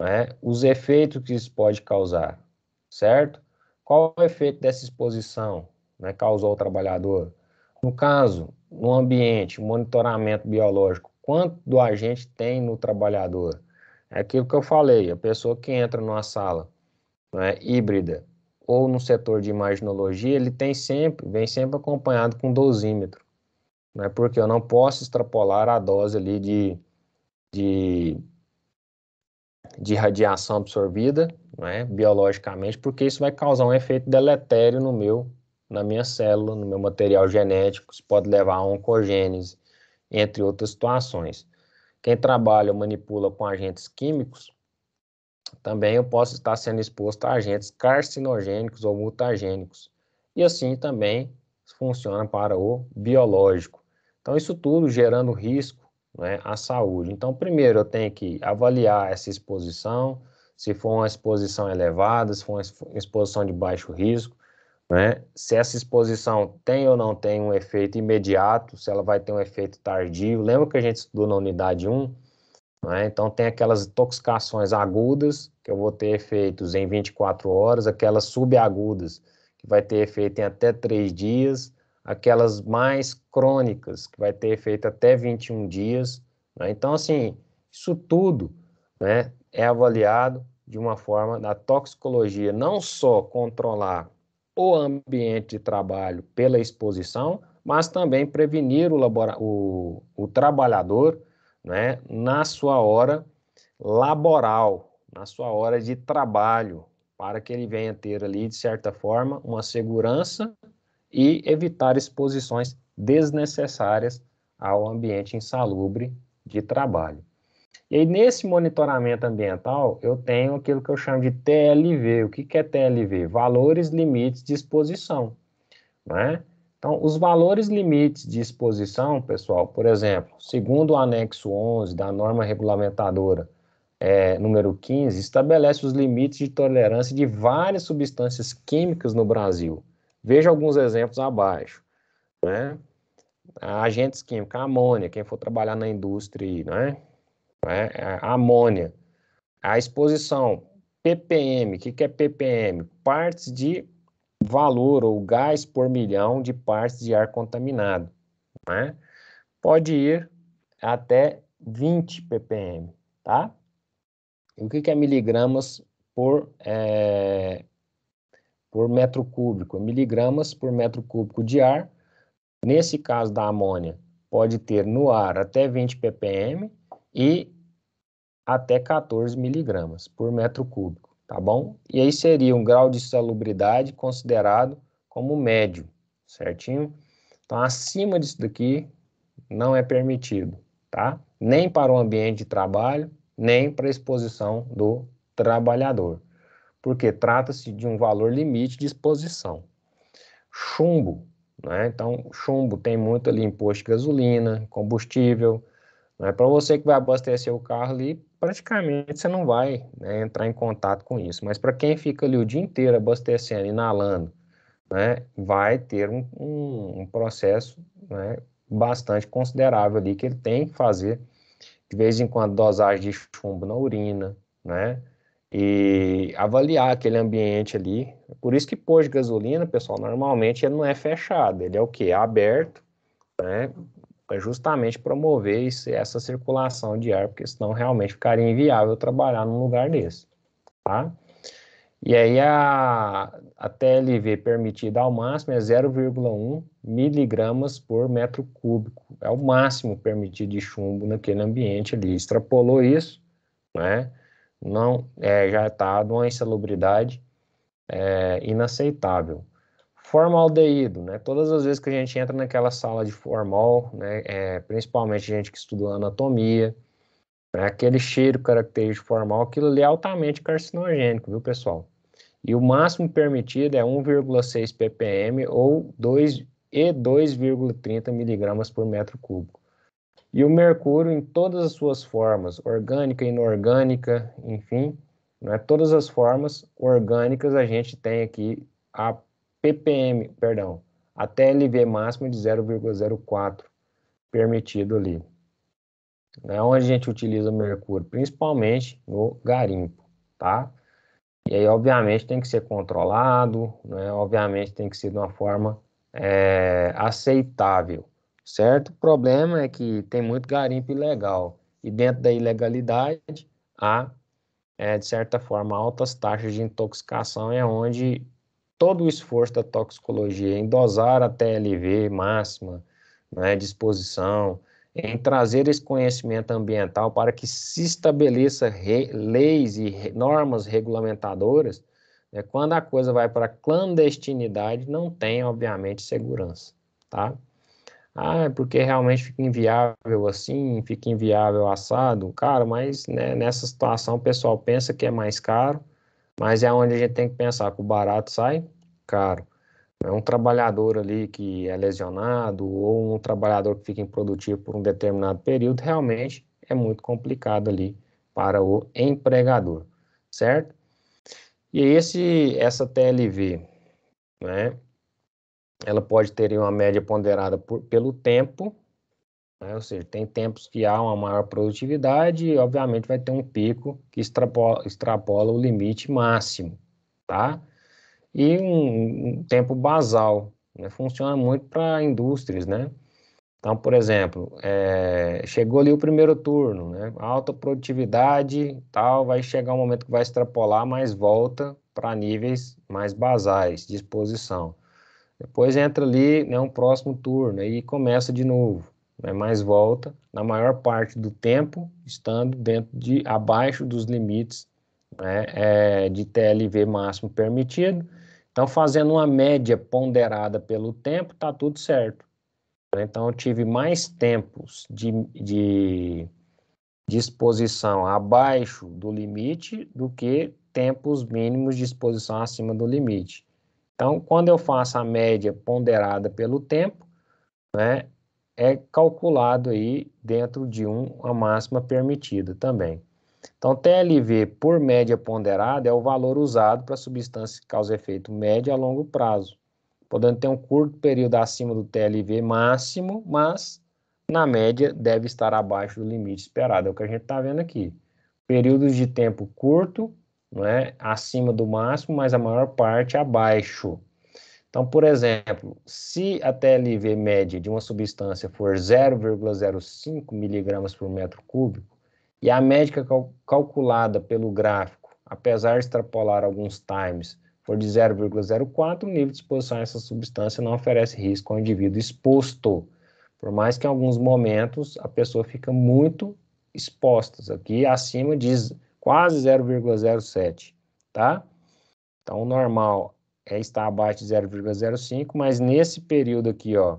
né, os efeitos que isso pode causar, certo? Qual é o efeito dessa exposição né, causou ao trabalhador? No caso, no ambiente, monitoramento biológico, quanto do agente tem no trabalhador? É aquilo que eu falei, a pessoa que entra numa sala é híbrida ou no setor de imaginologia, ele tem sempre, vem sempre acompanhado com dosímetro, é porque eu não posso extrapolar a dose ali de, de, de radiação absorvida é biologicamente, porque isso vai causar um efeito deletério no meu, na minha célula, no meu material genético, isso pode levar a oncogênese, entre outras situações. Quem trabalha ou manipula com agentes químicos, também eu posso estar sendo exposto a agentes carcinogênicos ou mutagênicos. E assim também funciona para o biológico. Então, isso tudo gerando risco né, à saúde. Então, primeiro eu tenho que avaliar essa exposição, se for uma exposição elevada, se for uma exposição de baixo risco, né, se essa exposição tem ou não tem um efeito imediato, se ela vai ter um efeito tardio. Lembra que a gente estudou na unidade 1? Né? Então, tem aquelas intoxicações agudas, que eu vou ter efeitos em 24 horas, aquelas subagudas, que vai ter efeito em até 3 dias, aquelas mais crônicas, que vai ter efeito até 21 dias. Né? Então, assim, isso tudo né, é avaliado de uma forma da toxicologia, não só controlar o ambiente de trabalho pela exposição, mas também prevenir o, o, o trabalhador né, na sua hora laboral, na sua hora de trabalho, para que ele venha ter ali, de certa forma, uma segurança e evitar exposições desnecessárias ao ambiente insalubre de trabalho. E aí, nesse monitoramento ambiental, eu tenho aquilo que eu chamo de TLV. O que, que é TLV? Valores, limites de exposição. Né? Então, os valores limites de exposição, pessoal, por exemplo, segundo o anexo 11 da norma regulamentadora é, número 15, estabelece os limites de tolerância de várias substâncias químicas no Brasil. Veja alguns exemplos abaixo. Né? Agentes químicos, amônia, quem for trabalhar na indústria, né? É, é, amônia. A exposição, ppm, o que, que é ppm? Partes de valor ou gás por milhão de partes de ar contaminado. Né? Pode ir até 20 ppm, tá? E o que, é miligramas por, é, por metro cúbico? Miligramas por metro cúbico de ar, nesse caso da amônia, pode ter no ar até 20 ppm e até 14 miligramas por metro cúbico tá bom? E aí seria um grau de salubridade considerado como médio, certinho? Então, acima disso daqui não é permitido, tá? Nem para o ambiente de trabalho, nem para a exposição do trabalhador, porque trata-se de um valor limite de exposição. Chumbo, né? Então, chumbo tem muito ali imposto de gasolina, combustível, né? Para você que vai abastecer o carro ali, praticamente você não vai né, entrar em contato com isso. Mas para quem fica ali o dia inteiro abastecendo, inalando, né, vai ter um, um, um processo né, bastante considerável ali que ele tem que fazer de vez em quando dosagem de chumbo na urina, né? E avaliar aquele ambiente ali. Por isso que pôs de gasolina, pessoal, normalmente ele não é fechado, ele é o que? É aberto, né? para justamente promover essa circulação de ar, porque senão realmente ficaria inviável trabalhar num lugar desse, tá? E aí a, a TLV permitida ao máximo é 0,1 miligramas por metro cúbico, é o máximo permitido de chumbo naquele ambiente ali. Extrapolou isso, né? Não, é, já está numa insalubridade é, inaceitável formaldeído, né? Todas as vezes que a gente entra naquela sala de formal, né, é, principalmente gente que estudou anatomia, né, aquele cheiro característico formal, aquilo ali é altamente carcinogênico, viu, pessoal? E o máximo permitido é 1,6 ppm ou 2 e 2,30 miligramas por metro cúbico. E o mercúrio em todas as suas formas, orgânica, inorgânica, enfim, né, todas as formas orgânicas a gente tem aqui a ppm, perdão, até LV máximo de 0,04 permitido ali. É onde a gente utiliza o mercúrio, principalmente no garimpo, tá? E aí, obviamente, tem que ser controlado, né? obviamente, tem que ser de uma forma é, aceitável, certo? O problema é que tem muito garimpo ilegal e dentro da ilegalidade há, é, de certa forma, altas taxas de intoxicação, é onde todo o esforço da toxicologia em dosar a TLV máxima, né, disposição, em trazer esse conhecimento ambiental para que se estabeleça leis e re, normas regulamentadoras, né, quando a coisa vai para clandestinidade, não tem, obviamente, segurança, tá? Ah, é porque realmente fica inviável assim, fica inviável assado. Cara, mas né, nessa situação o pessoal pensa que é mais caro, mas é onde a gente tem que pensar que o barato sai caro. É um trabalhador ali que é lesionado ou um trabalhador que fica improdutivo por um determinado período, realmente é muito complicado ali para o empregador, certo? E esse, essa TLV, né, ela pode ter uma média ponderada por, pelo tempo, né? Ou seja, tem tempos que há uma maior produtividade e, obviamente, vai ter um pico que extrapola, extrapola o limite máximo, tá? E um, um tempo basal, né? funciona muito para indústrias, né? Então, por exemplo, é, chegou ali o primeiro turno, né? Alta produtividade, tal, vai chegar um momento que vai extrapolar, mas volta para níveis mais basais de exposição. Depois entra ali né, um próximo turno e começa de novo é mais volta, na maior parte do tempo, estando dentro de abaixo dos limites né, é, de TLV máximo permitido. Então, fazendo uma média ponderada pelo tempo, está tudo certo. Então, eu tive mais tempos de, de, exposição abaixo do limite do que tempos mínimos de exposição acima do limite. Então, quando eu faço a média ponderada pelo tempo, né, é calculado aí dentro de um, a máxima permitida também. Então, TLV por média ponderada é o valor usado para substância que causa efeito médio a longo prazo, podendo ter um curto período acima do TLV máximo, mas na média deve estar abaixo do limite esperado, é o que a gente está vendo aqui. Períodos de tempo curto, não é, acima do máximo, mas a maior parte abaixo. Então, por exemplo, se a TLV média de uma substância for 0,05 miligramas por metro cúbico e a média cal calculada pelo gráfico, apesar de extrapolar alguns times, for de 0,04, o nível de exposição a essa substância não oferece risco ao indivíduo exposto. Por mais que em alguns momentos a pessoa fica muito exposta, aqui acima de quase 0,07, tá? Então, o normal é, está abaixo de 0,05, mas nesse período aqui, ó,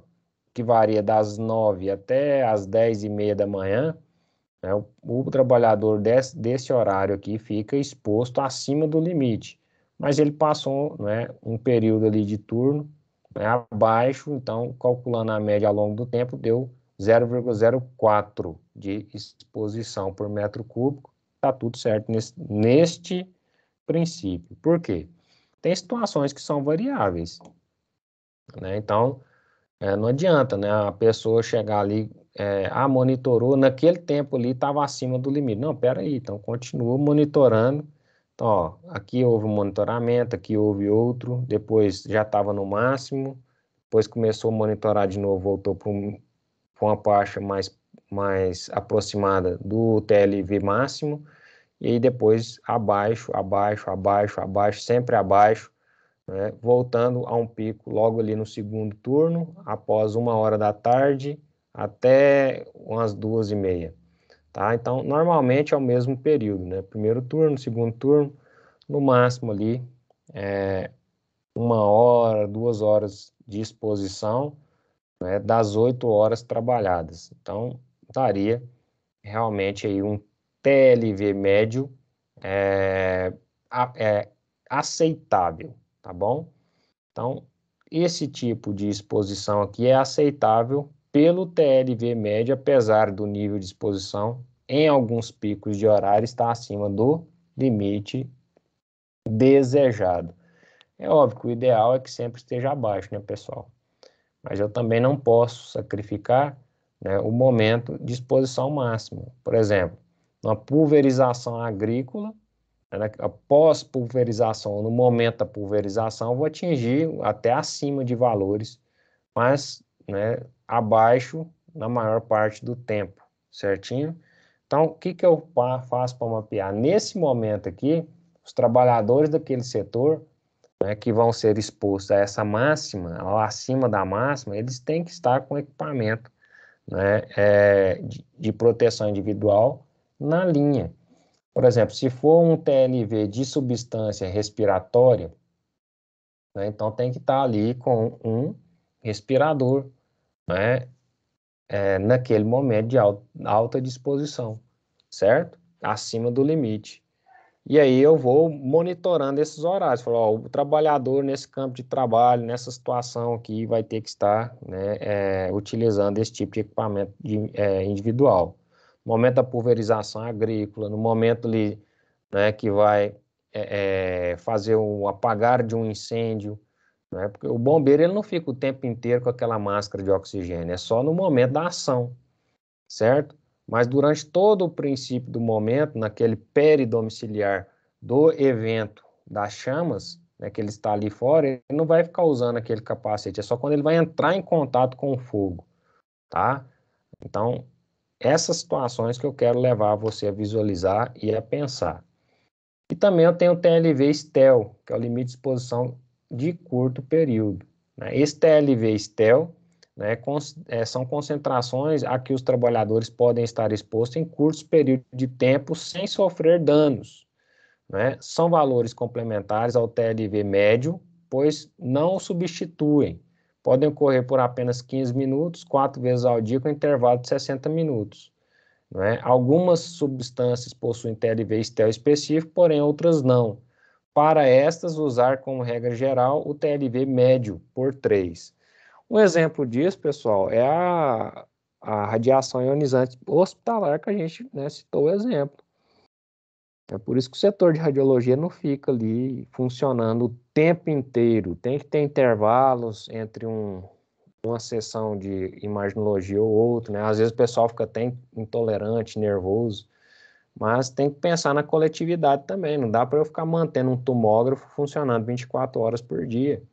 que varia das 9 até as 10 e meia da manhã, né, o, o, trabalhador desse, desse, horário aqui fica exposto acima do limite, mas ele passou né, um período ali de turno né, abaixo, então calculando a média ao longo do tempo, deu 0,04 de exposição por metro cúbico, está tudo certo nesse, neste princípio. Por quê? tem situações que são variáveis. Né? Então, é, não adianta né, a pessoa chegar ali, é, a ah, monitorou, naquele tempo ali estava acima do limite. Não, aí, então continua monitorando. Então, ó, aqui houve um monitoramento, aqui houve outro, depois já estava no máximo, depois começou a monitorar de novo, voltou para um, uma faixa mais, mais aproximada do TLV máximo, e aí depois abaixo, abaixo, abaixo, abaixo, sempre abaixo, né? voltando a um pico logo ali no segundo turno, após uma hora da tarde até umas duas e meia. Tá? Então, normalmente é o mesmo período, né? Primeiro turno, segundo turno, no máximo ali é, uma hora, duas horas de exposição né, das oito horas trabalhadas. Então, daria realmente aí um TLV médio é, é aceitável, tá bom? Então, esse tipo de exposição aqui é aceitável pelo TLV médio, apesar do nível de exposição em alguns picos de horário estar acima do limite desejado. É óbvio que o ideal é que sempre esteja abaixo, né, pessoal? Mas eu também não posso sacrificar né, o momento de exposição máxima. Por exemplo, uma pulverização agrícola, né, após pulverização, no momento da pulverização, vou atingir até acima de valores, mas né, abaixo na maior parte do tempo, certinho? Então, o que, que eu faço para mapear? Nesse momento aqui, os trabalhadores daquele setor né, que vão ser expostos a essa máxima, ou acima da máxima, eles têm que estar com equipamento né, é, de, de proteção individual na linha. Por exemplo, se for um TLV de substância respiratória, né, então tem que estar tá ali com um respirador, né, é, naquele momento de alta, alta disposição, certo? Acima do limite. E aí eu vou monitorando esses horários. Falo, ó, o trabalhador nesse campo de trabalho, nessa situação aqui, vai ter que estar né, é, utilizando esse tipo de equipamento de, é, individual no momento da pulverização agrícola, no momento ali, né, que vai é, é, fazer o apagar de um incêndio, né, porque o bombeiro ele não fica o tempo inteiro com aquela máscara de oxigênio, é só no momento da ação, certo? Mas durante todo o princípio do momento, naquele peridomiciliar do evento das chamas, né, que ele está ali fora, ele não vai ficar usando aquele capacete, é só quando ele vai entrar em contato com o fogo, tá? Então, essas situações que eu quero levar você a visualizar e a pensar. E também eu tenho o TLV STEL, que é o limite de exposição de curto período. Né? Esse TLV STEL né, é, são concentrações a que os trabalhadores podem estar expostos em curtos períodos de tempo sem sofrer danos. Né? São valores complementares ao TLV médio, pois não substituem podem ocorrer por apenas 15 minutos, quatro vezes ao dia, com intervalo de 60 minutos. É? Algumas substâncias possuem TLV estel específico, porém outras não. Para estas, usar como regra geral o TLV médio por 3. Um exemplo disso, pessoal, é a, a radiação ionizante hospitalar que a gente né, citou o exemplo. É por isso que o setor de radiologia não fica ali funcionando o tempo inteiro. Tem que ter intervalos entre um, uma sessão de imaginologia ou outra, né? Às vezes o pessoal fica até intolerante, nervoso, mas tem que pensar na coletividade também. Não dá para eu ficar mantendo um tomógrafo funcionando 24 horas por dia.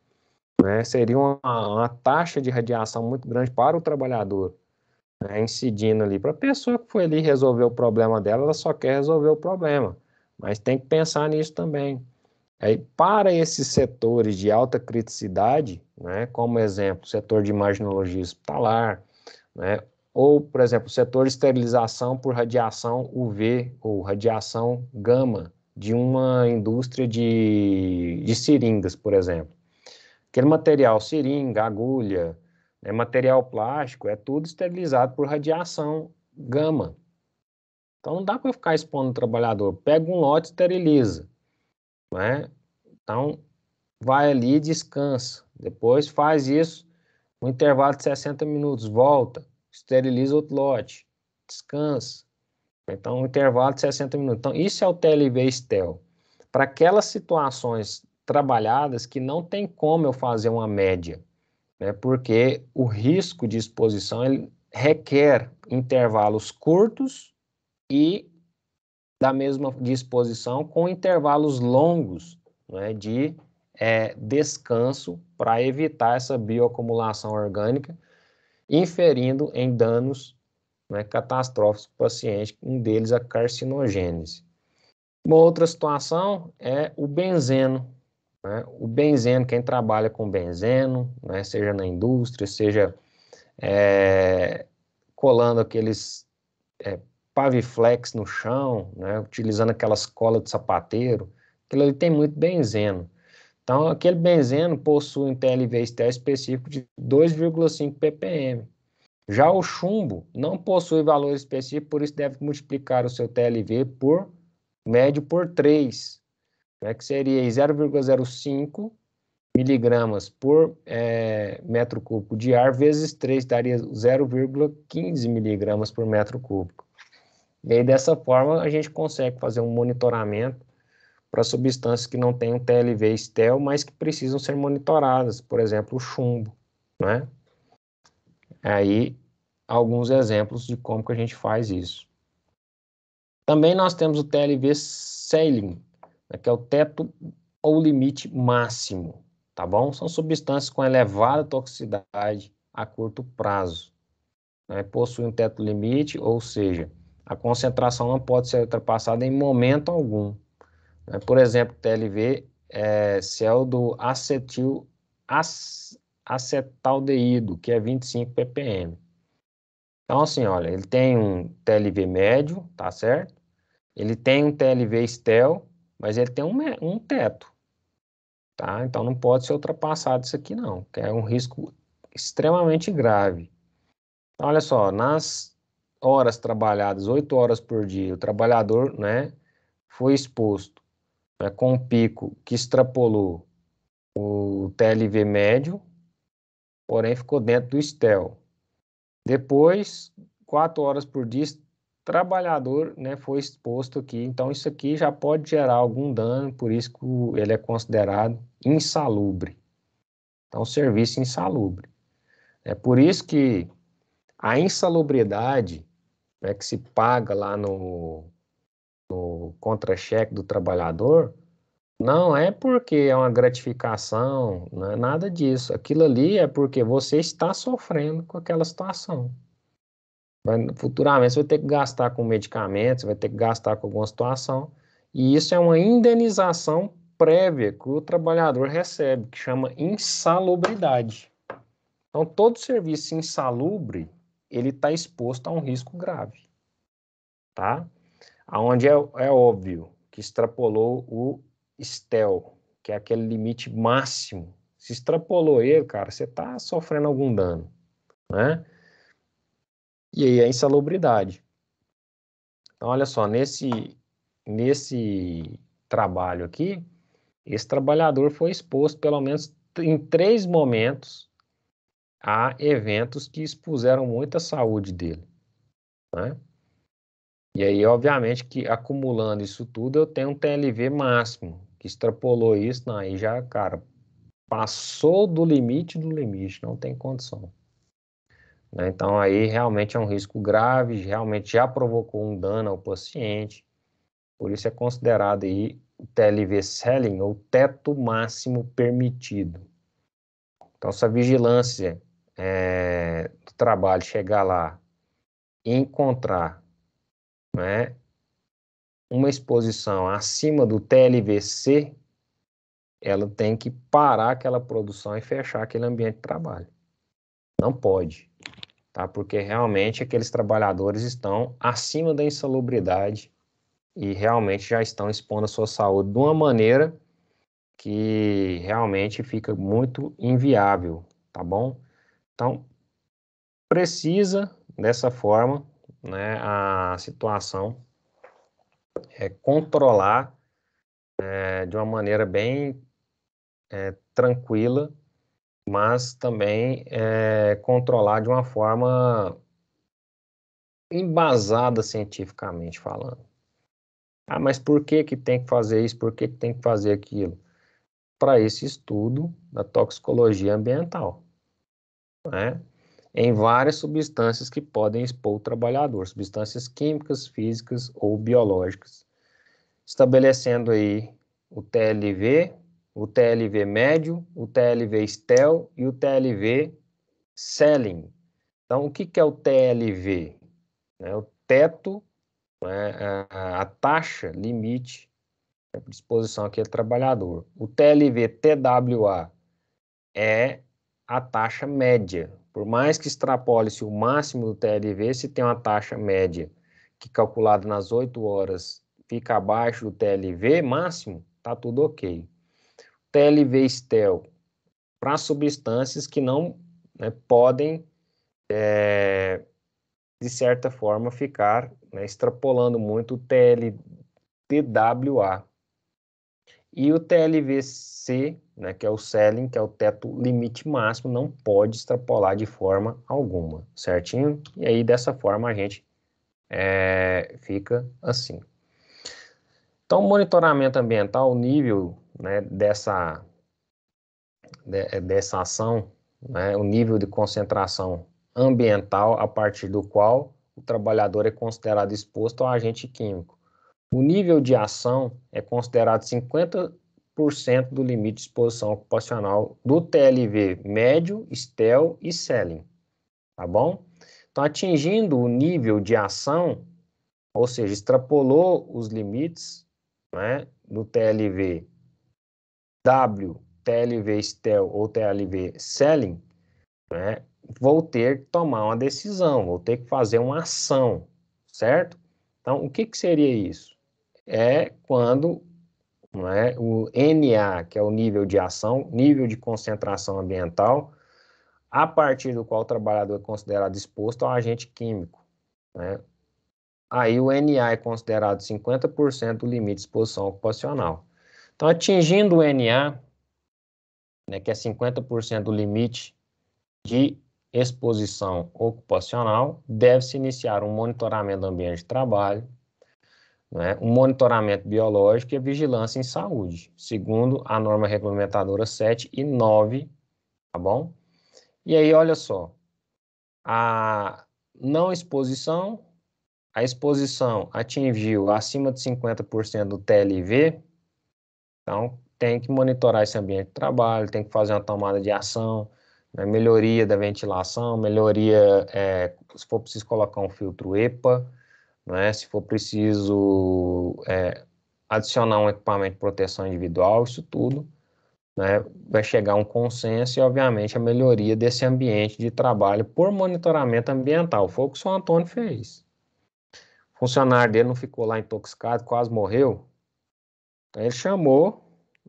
Né? Seria uma, uma taxa de radiação muito grande para o trabalhador, né? incidindo ali. Para a pessoa que foi ali resolver o problema dela, ela só quer resolver o problema mas tem que pensar nisso também. Aí, para esses setores de alta criticidade, né, como exemplo, setor de imaginologia hospitalar, né, ou, por exemplo, setor de esterilização por radiação UV ou radiação gama de uma indústria de, de seringas, por exemplo. Aquele material, seringa, agulha, né, material plástico, é tudo esterilizado por radiação gama. Então não dá para ficar expondo o trabalhador. Pega um lote, esteriliza, né? Então vai ali e descansa. Depois faz isso, um intervalo de 60 minutos, volta, esteriliza outro lote, descansa. Então, um intervalo de 60 minutos. Então, isso é o TLV STEL. Para aquelas situações trabalhadas que não tem como eu fazer uma média, né? porque o risco de exposição ele requer intervalos curtos e da mesma disposição com intervalos longos né, de é, descanso para evitar essa bioacumulação orgânica, inferindo em danos né, catastróficos para o paciente, um deles a carcinogênese. Uma outra situação é o benzeno. Né? O benzeno, quem trabalha com benzeno, né, seja na indústria, seja é, colando aqueles é, paviflex no chão, né, utilizando aquelas colas de sapateiro, aquilo ali tem muito benzeno. Então, aquele benzeno possui um TLV ester específico de 2,5 ppm. Já o chumbo não possui valor específico, por isso deve multiplicar o seu TLV por médio por 3, né, que seria 0,05 miligramas por é, metro cúbico de ar, vezes 3, daria 0,15 miligramas por metro cúbico. E aí, dessa forma, a gente consegue fazer um monitoramento para substâncias que não têm um TLV estel, mas que precisam ser monitoradas, por exemplo, o chumbo, né? Aí, alguns exemplos de como que a gente faz isso. Também nós temos o TLV ceiling, né, que é o teto ou limite máximo, tá bom? São substâncias com elevada toxicidade a curto prazo, né? possuem um teto limite, ou seja, a concentração não pode ser ultrapassada em momento algum. Né? Por exemplo, TLV é céu do acetil ac, acetaldeído, que é 25 ppm. Então, assim, olha, ele tem um TLV médio, tá certo? Ele tem um TLV estel, mas ele tem um, um teto, tá? Então, não pode ser ultrapassado isso aqui, não, que é um risco extremamente grave. Então, olha só, nas horas trabalhadas, oito horas por dia, o trabalhador né, foi exposto né, com um pico que extrapolou o TLV médio, porém ficou dentro do STEL. Depois, quatro horas por dia, trabalhador né, foi exposto aqui. Então, isso aqui já pode gerar algum dano, por isso que ele é considerado insalubre. Então, serviço é insalubre. É por isso que a insalubridade né, que se paga lá no, no contra-cheque do trabalhador, não é porque é uma gratificação, não é nada disso. Aquilo ali é porque você está sofrendo com aquela situação. Vai, futuramente você vai ter que gastar com medicamentos, vai ter que gastar com alguma situação. E isso é uma indenização prévia que o trabalhador recebe, que chama insalubridade. Então, todo serviço insalubre ele está exposto a um risco grave, tá? Aonde é, é óbvio que extrapolou o STEL, que é aquele limite máximo. Se extrapolou ele, cara, você está sofrendo algum dano, né? E aí a é insalubridade. Então, olha só, nesse, nesse trabalho aqui, esse trabalhador foi exposto pelo menos em três momentos a eventos que expuseram muito a saúde dele. Né? E aí, obviamente, que acumulando isso tudo, eu tenho um TLV máximo, que extrapolou isso, aí já, cara, passou do limite do limite, não tem condição. Né? Então, aí realmente é um risco grave, realmente já provocou um dano ao paciente, por isso é considerado aí o TLV selling, ou teto máximo permitido. Então, essa vigilância é, do trabalho chegar lá e encontrar né, uma exposição acima do TLVC, ela tem que parar aquela produção e fechar aquele ambiente de trabalho. Não pode, tá? Porque realmente aqueles trabalhadores estão acima da insalubridade e realmente já estão expondo a sua saúde de uma maneira que realmente fica muito inviável, tá bom? Então, precisa dessa forma né, a situação é, controlar é, de uma maneira bem é, tranquila, mas também é, controlar de uma forma embasada cientificamente falando. Ah, mas por que, que tem que fazer isso? Por que, que tem que fazer aquilo? Para esse estudo da toxicologia ambiental né, em várias substâncias que podem expor o trabalhador, substâncias químicas, físicas ou biológicas, estabelecendo aí o TLV, o TLV médio, o TLV estel e o TLV selling. Então, o que, que é o TLV? É o teto, a, né, é, é, a, taxa limite de exposição aqui ao trabalhador. O TLV TWA é a taxa média. Por mais que extrapole-se o máximo do TLV, se tem uma taxa média que calculada nas 8 horas fica abaixo do TLV máximo, tá tudo ok. TLV STEL para substâncias que não né, podem, é, de certa forma, ficar né, extrapolando muito o TLTWA. E o TLVC né, que é o selling, que é o teto limite máximo, não pode extrapolar de forma alguma, certinho? E aí, dessa forma, a gente é, fica assim. Então, monitoramento ambiental, o nível né, dessa, de, dessa ação, né, o nível de concentração ambiental a partir do qual o trabalhador é considerado exposto ao agente químico. O nível de ação é considerado 50 cento do limite de exposição ocupacional do TLV médio, STEL e selling, tá bom? Então, atingindo o nível de ação, ou seja, extrapolou os limites né, do TLV W, TLV STEL ou TLV selling, né, vou ter que tomar uma decisão, vou ter que fazer uma ação, certo? Então, o que, que seria isso? É quando não é? O NA, que é o nível de ação, nível de concentração ambiental, a partir do qual o trabalhador é considerado exposto ao agente químico, né? Aí o NA é considerado 50% do limite de exposição ocupacional. Então, atingindo o NA, né, que é 50% do limite de exposição ocupacional, deve-se iniciar um monitoramento do ambiente de trabalho, né, o monitoramento biológico e a vigilância em saúde, segundo a norma regulamentadora 7 e 9, tá bom? E aí, olha só, a não exposição, a exposição atingiu acima de 50% do TLV, então tem que monitorar esse ambiente de trabalho, tem que fazer uma tomada de ação, né, melhoria da ventilação, melhoria, é, se for preciso colocar um filtro EPA, né? se for preciso é, adicionar um equipamento de proteção individual, isso tudo, né? vai chegar a um consenso e, obviamente, a melhoria desse ambiente de trabalho por monitoramento ambiental. Foi o que o São Antônio fez. O funcionário dele não ficou lá intoxicado, quase morreu. Então, ele chamou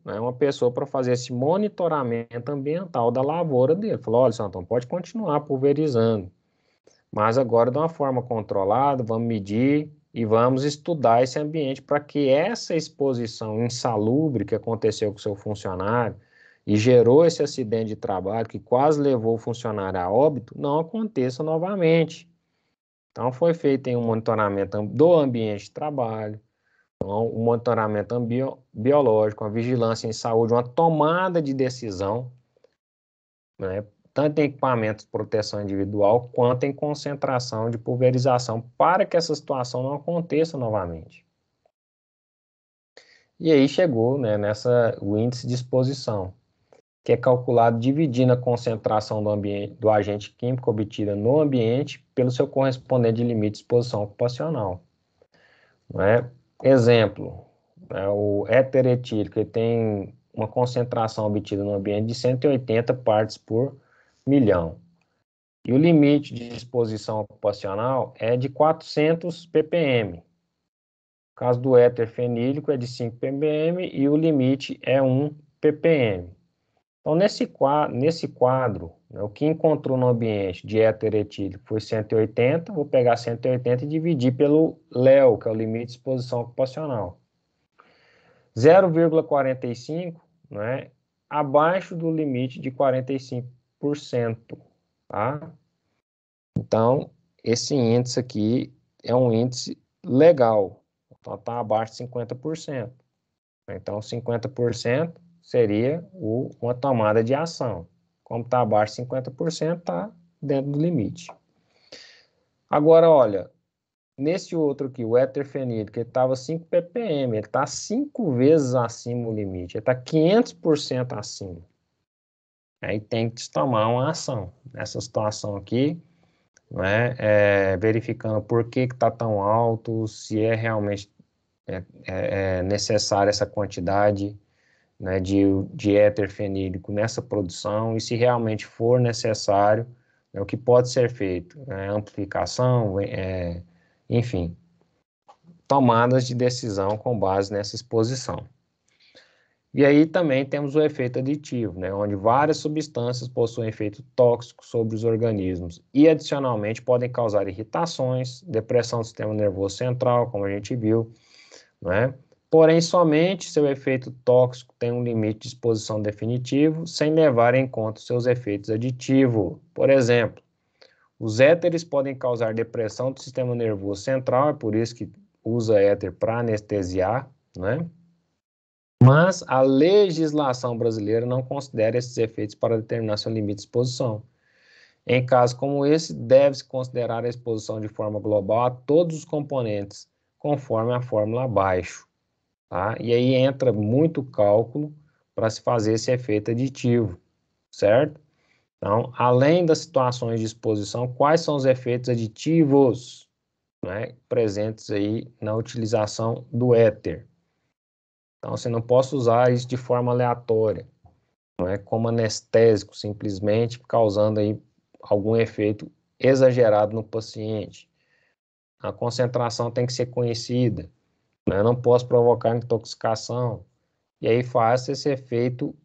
né, uma pessoa para fazer esse monitoramento ambiental da lavoura dele. Falou, olha, Antônio, pode continuar pulverizando mas agora de uma forma controlada, vamos medir e vamos estudar esse ambiente para que essa exposição insalubre que aconteceu com o seu funcionário e gerou esse acidente de trabalho que quase levou o funcionário a óbito, não aconteça novamente. Então, foi feito um monitoramento do ambiente de trabalho, então, um monitoramento bio, biológico, uma vigilância em saúde, uma tomada de decisão né, tanto em equipamentos de proteção individual quanto em concentração de pulverização, para que essa situação não aconteça novamente. E aí chegou né, nessa, o índice de exposição, que é calculado dividindo a concentração do, ambiente, do agente químico obtida no ambiente pelo seu correspondente limite de exposição ocupacional. Né? Exemplo, né, o etílico tem uma concentração obtida no ambiente de 180 partes por milhão. E o limite de exposição ocupacional é de 400 ppm. No caso do éter fenílico é de 5 ppm e o limite é 1 ppm. Então, nesse quadro, nesse quadro né, o que encontrou no ambiente de éter etílico foi 180, vou pegar 180 e dividir pelo LEO, que é o limite de exposição ocupacional. 0,45 né, abaixo do limite de 45 tá? Então, esse índice aqui é um índice legal, então está abaixo de 50%. Então, 50% seria o, uma tomada de ação. Como está abaixo de 50%, está dentro do limite. Agora, olha, nesse outro aqui, o heterfenídrico, que estava 5 ppm, ele está 5 vezes acima do limite, ele está 500% acima aí tem que tomar uma ação. Nessa situação aqui, né, é, verificando por que está tão alto, se é realmente é, é, é, necessária essa quantidade né, de, de éter fenílico nessa produção e se realmente for necessário, né, o que pode ser feito, né, amplificação, é, enfim, tomadas de decisão com base nessa exposição. E aí também temos o efeito aditivo, né, onde várias substâncias possuem efeito tóxico sobre os organismos e, adicionalmente, podem causar irritações, depressão do sistema nervoso central, como a gente viu, né? Porém, somente seu efeito tóxico tem um limite de exposição definitivo, sem levar em conta seus efeitos aditivos. Por exemplo, os éteres podem causar depressão do sistema nervoso central, é por isso que usa éter para anestesiar, né? Mas a legislação brasileira não considera esses efeitos para determinar seu limite de exposição. Em casos como esse, deve-se considerar a exposição de forma global a todos os componentes, conforme a fórmula abaixo. Tá? E aí entra muito cálculo para se fazer esse efeito aditivo, certo? Então, além das situações de exposição, quais são os efeitos aditivos né, presentes aí na utilização do éter? Então, você assim, não posso usar isso de forma aleatória, não é como anestésico, simplesmente causando aí algum efeito exagerado no paciente. A concentração tem que ser conhecida, né? não posso provocar intoxicação. E aí faça esse efeito,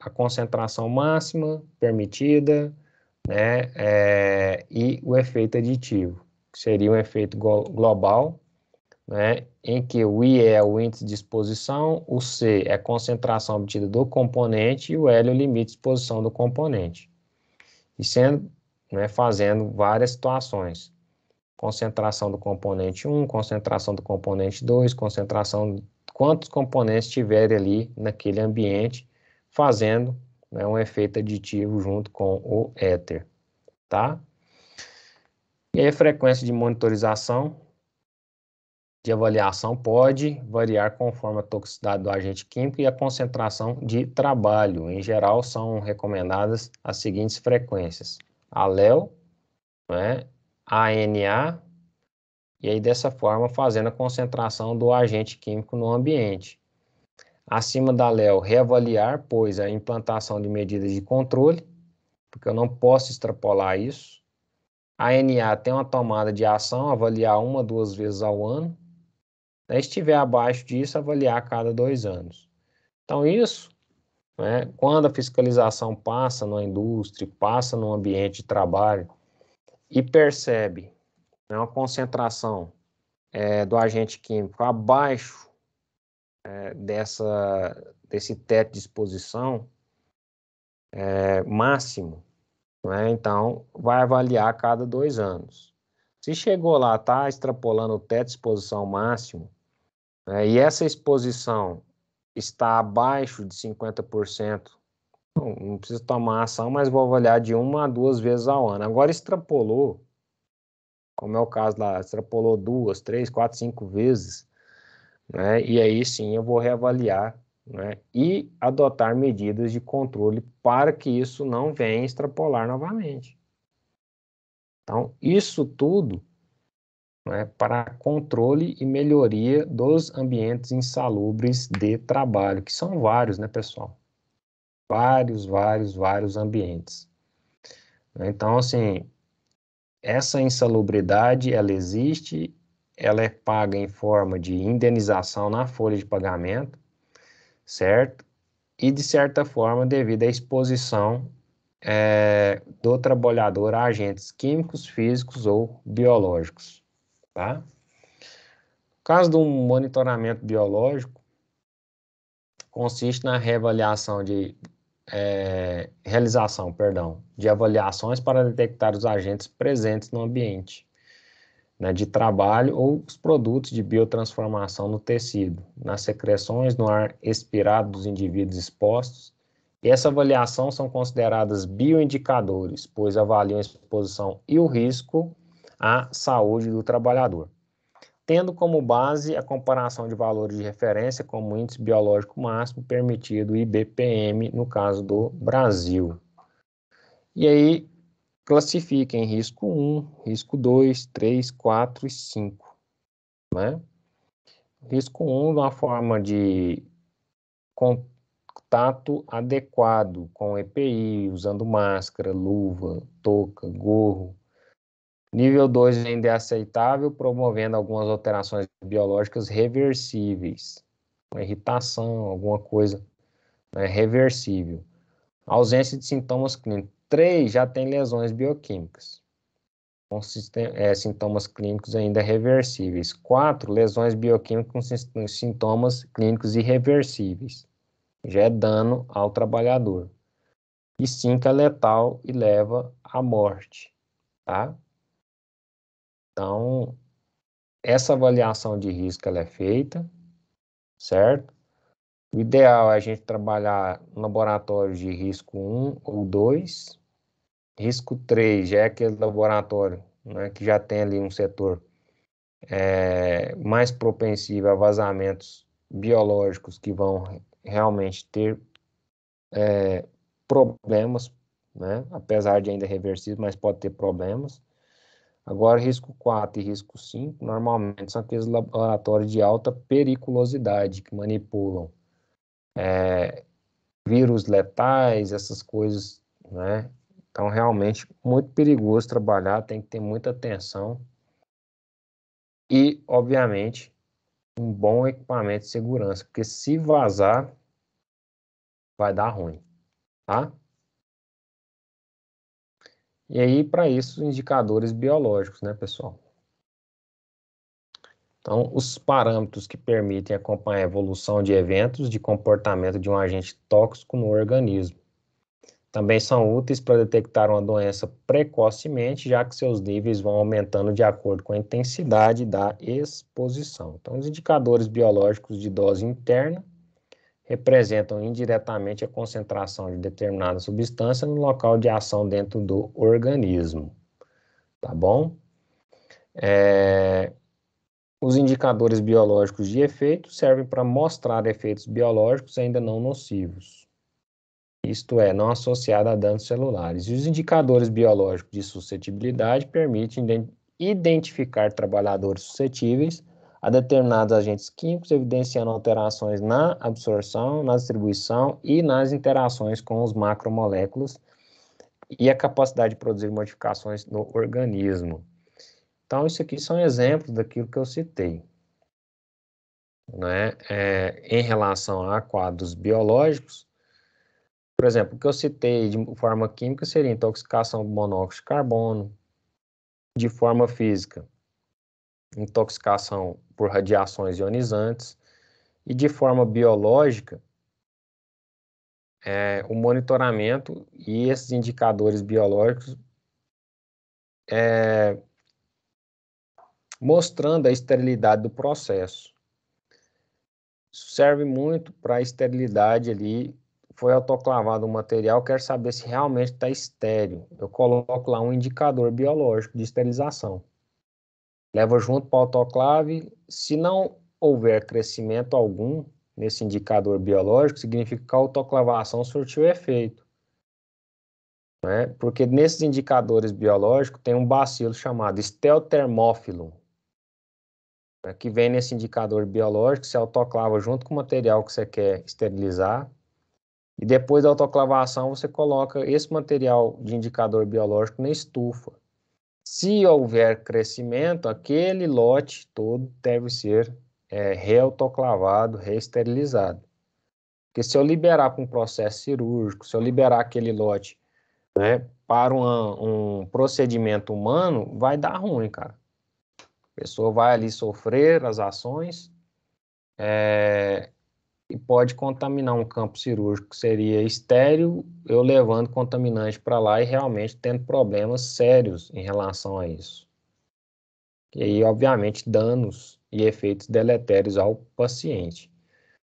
a concentração máxima permitida, né? É, e o efeito aditivo, que seria um efeito global né, em que o I é o índice de exposição, o C é a concentração obtida do componente e o L é o limite de exposição do componente. E sendo, né, fazendo várias situações. Concentração do componente 1, concentração do componente 2, concentração de quantos componentes tiverem ali naquele ambiente, fazendo né, um efeito aditivo junto com o éter, tá? E a frequência de monitorização, de avaliação pode variar conforme a toxicidade do agente químico e a concentração de trabalho. Em geral, são recomendadas as seguintes frequências: ALEL, né, ANA, e aí dessa forma fazendo a concentração do agente químico no ambiente. Acima da LEL, reavaliar, pois a implantação de medidas de controle, porque eu não posso extrapolar isso. A NA tem uma tomada de ação, avaliar uma, duas vezes ao ano. Né? se Estiver abaixo disso, avaliar a cada dois anos. Então, isso, né, quando a fiscalização passa na indústria, passa no ambiente de trabalho e percebe né, uma concentração é, do agente químico abaixo é, dessa, desse teto de exposição é, máximo, né, então vai avaliar a cada dois anos. Se chegou lá, está extrapolando o teto de exposição máximo, né? E essa exposição está abaixo de 50%, não, não preciso tomar ação, mas vou avaliar de uma a duas vezes ao ano. Agora extrapolou, como é o caso lá, extrapolou duas, três, quatro, cinco vezes, né? E aí sim eu vou reavaliar, né? E adotar medidas de controle para que isso não venha extrapolar novamente. Então, isso tudo né, para controle e melhoria dos ambientes insalubres de trabalho, que são vários, né, pessoal? Vários, vários, vários ambientes. Então, assim, essa insalubridade, ela existe, ela é paga em forma de indenização na folha de pagamento, certo? E, de certa forma, devido à exposição é, do trabalhador a agentes químicos, físicos ou biológicos. Tá? No caso do monitoramento biológico, consiste na reavaliação de é, realização, perdão, de avaliações para detectar os agentes presentes no ambiente né, de trabalho ou os produtos de biotransformação no tecido, nas secreções, no ar expirado dos indivíduos expostos. E essa avaliação são consideradas bioindicadores, pois avaliam a exposição e o risco à saúde do trabalhador. Tendo como base a comparação de valores de referência como índice biológico máximo permitido IBPM no caso do Brasil. E aí classifica em risco 1, risco 2, 3, 4 e 5. Né? Risco 1 uma forma de contato adequado com EPI, usando máscara, luva, touca, gorro, Nível 2 ainda é aceitável, promovendo algumas alterações biológicas reversíveis, uma irritação, alguma coisa né, reversível. ausência de sintomas clínicos. 3 já tem lesões bioquímicas, com então, é, sintomas clínicos ainda reversíveis. 4, lesões bioquímicas com sintomas clínicos irreversíveis, já é dano ao trabalhador. E 5 é letal e leva à morte, tá? Então, essa avaliação de risco ela é feita, certo? O ideal é a gente trabalhar laboratórios de risco 1 ou 2. Risco 3 já é aquele laboratório né, que já tem ali um setor é, mais propensivo a vazamentos biológicos que vão realmente ter é, problemas, né? apesar de ainda reversível, mas pode ter problemas. Agora, risco 4 e risco 5, normalmente são aqueles laboratórios de alta periculosidade que manipulam é, vírus letais, essas coisas, né? Então, realmente, muito perigoso trabalhar, tem que ter muita atenção e, obviamente, um bom equipamento de segurança, porque se vazar, vai dar ruim, tá? E aí, para isso, indicadores biológicos, né, pessoal? Então, os parâmetros que permitem acompanhar a evolução de eventos de comportamento de um agente tóxico no organismo. Também são úteis para detectar uma doença precocemente, já que seus níveis vão aumentando de acordo com a intensidade da exposição. Então, os indicadores biológicos de dose interna representam indiretamente a concentração de determinada substância no local de ação dentro do organismo. Tá bom? É... Os indicadores biológicos de efeito servem para mostrar efeitos biológicos ainda não nocivos, isto é, não associados a danos celulares. E os indicadores biológicos de suscetibilidade permitem identificar trabalhadores suscetíveis a determinados agentes químicos, evidenciando alterações na absorção, na distribuição e nas interações com os macromoléculas e a capacidade de produzir modificações no organismo. Então, isso aqui são exemplos daquilo que eu citei. Né? É, em relação a quadros biológicos, por exemplo, o que eu citei de forma química seria intoxicação do monóxido de carbono. De forma física, intoxicação por radiações ionizantes e de forma biológica é, o monitoramento e esses indicadores biológicos é, mostrando a esterilidade do processo. Serve muito para a esterilidade ali. Foi autoclavado o material, quero saber se realmente está estéreo. Eu coloco lá um indicador biológico de esterilização leva junto para o autoclave. Se não houver crescimento algum nesse indicador biológico, significa que a autoclavação surtiu efeito. Né? Porque nesses indicadores biológicos tem um bacilo chamado esteltermófilo, né? que vem nesse indicador biológico, se autoclava junto com o material que você quer esterilizar, e depois da autoclavação você coloca esse material de indicador biológico na estufa. Se houver crescimento, aquele lote todo deve ser é, reautoclavado, reesterilizado. Porque se eu liberar para um processo cirúrgico, se eu liberar aquele lote né, para um, um procedimento humano, vai dar ruim, cara. A pessoa vai ali sofrer as ações, é, e pode contaminar um campo cirúrgico que seria estéreo, eu levando contaminante para lá e realmente tendo problemas sérios em relação a isso. E aí, obviamente, danos e efeitos deletérios ao paciente.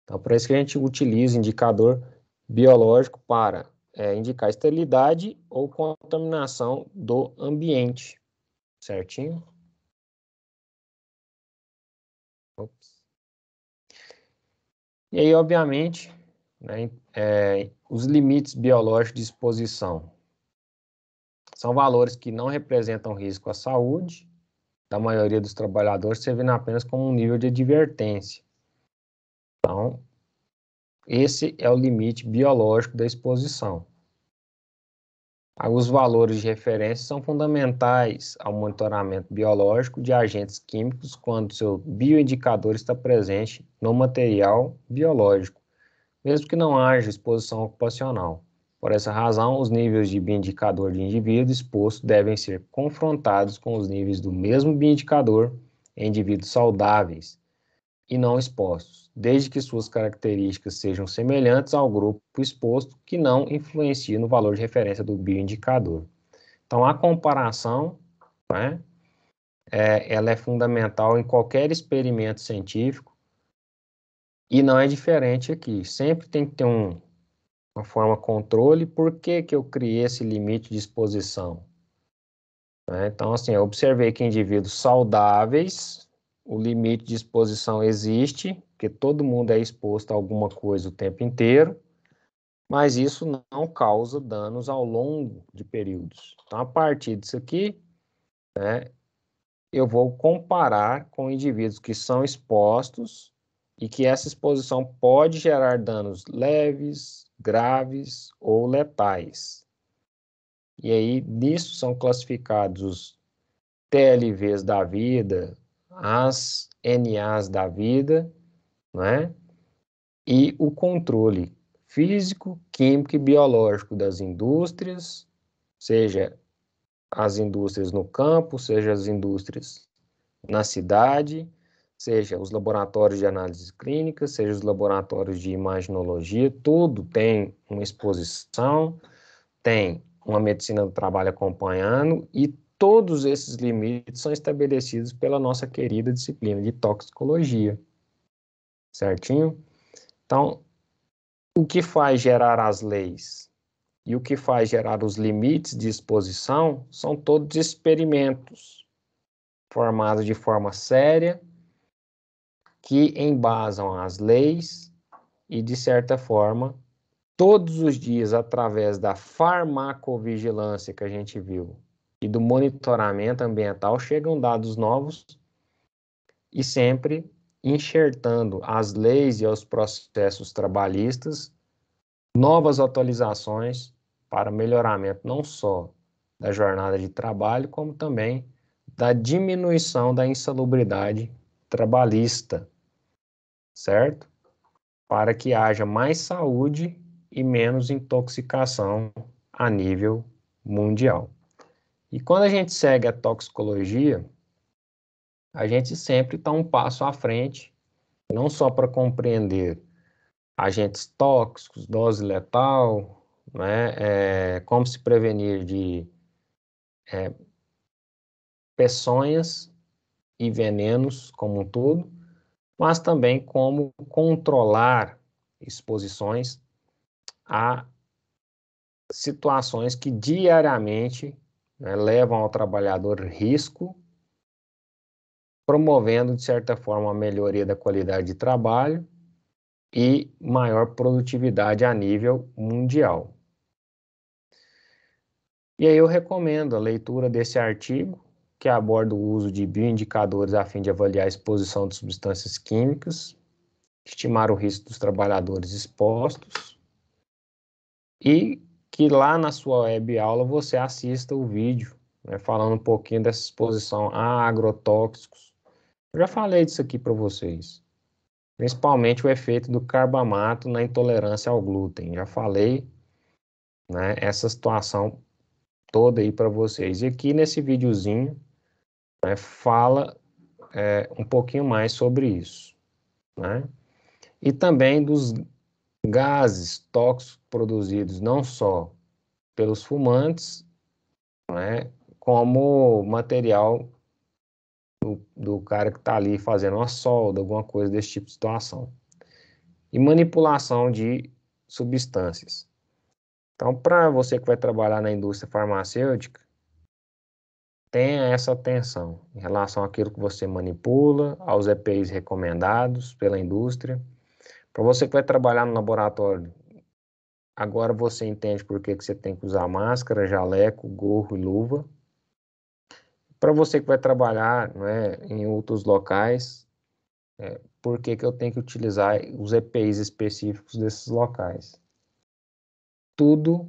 Então, por isso que a gente utiliza indicador biológico para é, indicar esterilidade ou contaminação do ambiente. Certinho? Ops. E aí, obviamente, né, é, os limites biológicos de exposição são valores que não representam risco à saúde da maioria dos trabalhadores, servindo apenas como um nível de advertência. Então, esse é o limite biológico da exposição. Ah, os valores de referência são fundamentais ao monitoramento biológico de agentes químicos quando seu bioindicador está presente no material biológico, mesmo que não haja exposição ocupacional. Por essa razão, os níveis de bioindicador de indivíduo exposto devem ser confrontados com os níveis do mesmo bioindicador em indivíduos saudáveis, e não expostos, desde que suas características sejam semelhantes ao grupo exposto, que não influencie no valor de referência do bioindicador. Então, a comparação né, é, ela é fundamental em qualquer experimento científico e não é diferente aqui. Sempre tem que ter um, uma forma controle. Por que, que eu criei esse limite de exposição? Né, então, assim, eu observei que indivíduos saudáveis o limite de exposição existe, porque todo mundo é exposto a alguma coisa o tempo inteiro, mas isso não causa danos ao longo de períodos. Então, a partir disso aqui, né, eu vou comparar com indivíduos que são expostos e que essa exposição pode gerar danos leves, graves ou letais. E aí, nisso são classificados os TLVs da vida, as NAs da vida, né? E o controle físico, químico e biológico das indústrias, seja as indústrias no campo, seja as indústrias na cidade, seja os laboratórios de análise clínica, seja os laboratórios de imaginologia, tudo tem uma exposição, tem uma medicina do trabalho acompanhando e todos esses limites são estabelecidos pela nossa querida disciplina de toxicologia. Certinho? Então, o que faz gerar as leis e o que faz gerar os limites de exposição são todos experimentos formados de forma séria que embasam as leis e, de certa forma, todos os dias, através da farmacovigilância que a gente viu e do monitoramento ambiental chegam dados novos e sempre enxertando as leis e os processos trabalhistas novas atualizações para melhoramento não só da jornada de trabalho, como também da diminuição da insalubridade trabalhista, certo? Para que haja mais saúde e menos intoxicação a nível mundial. E quando a gente segue a toxicologia, a gente sempre está um passo à frente, não só para compreender agentes tóxicos, dose letal, né, é, como se prevenir de é, peçonhas e venenos como um todo, mas também como controlar exposições a situações que diariamente né, levam ao trabalhador risco, promovendo, de certa forma, a melhoria da qualidade de trabalho e maior produtividade a nível mundial. E aí eu recomendo a leitura desse artigo, que aborda o uso de bioindicadores a fim de avaliar a exposição de substâncias químicas, estimar o risco dos trabalhadores expostos e que lá na sua web aula você assista o vídeo, né, falando um pouquinho dessa exposição a agrotóxicos. Eu já falei disso aqui para vocês. Principalmente o efeito do carbamato na intolerância ao glúten. Já falei né, essa situação toda aí para vocês. E aqui nesse videozinho né, fala é, um pouquinho mais sobre isso. Né? E também dos gases tóxicos produzidos não só pelos fumantes, né, como material do, do cara que está ali fazendo uma solda, alguma coisa desse tipo de situação. E manipulação de substâncias. Então, para você que vai trabalhar na indústria farmacêutica, tenha essa atenção em relação àquilo que você manipula, aos EPIs recomendados pela indústria para você que vai trabalhar no laboratório, agora você entende por que, que você tem que usar máscara, jaleco, gorro e luva. Para você que vai trabalhar né, em outros locais, é, por que, que eu tenho que utilizar os EPIs específicos desses locais? Tudo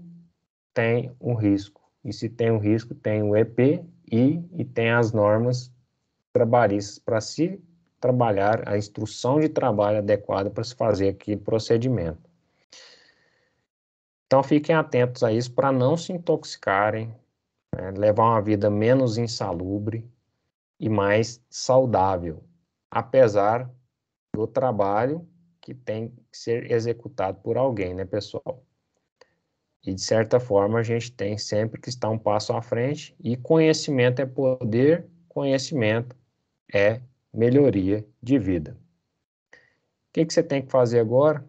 tem um risco. E se tem um risco, tem o EPI e tem as normas trabalhistas para se trabalhar a instrução de trabalho adequada para se fazer aquele procedimento. Então fiquem atentos a isso para não se intoxicarem, né, levar uma vida menos insalubre e mais saudável, apesar do trabalho que tem que ser executado por alguém, né, pessoal? E de certa forma a gente tem sempre que estar um passo à frente e conhecimento é poder, conhecimento é melhoria de vida. O que, que você tem que fazer agora?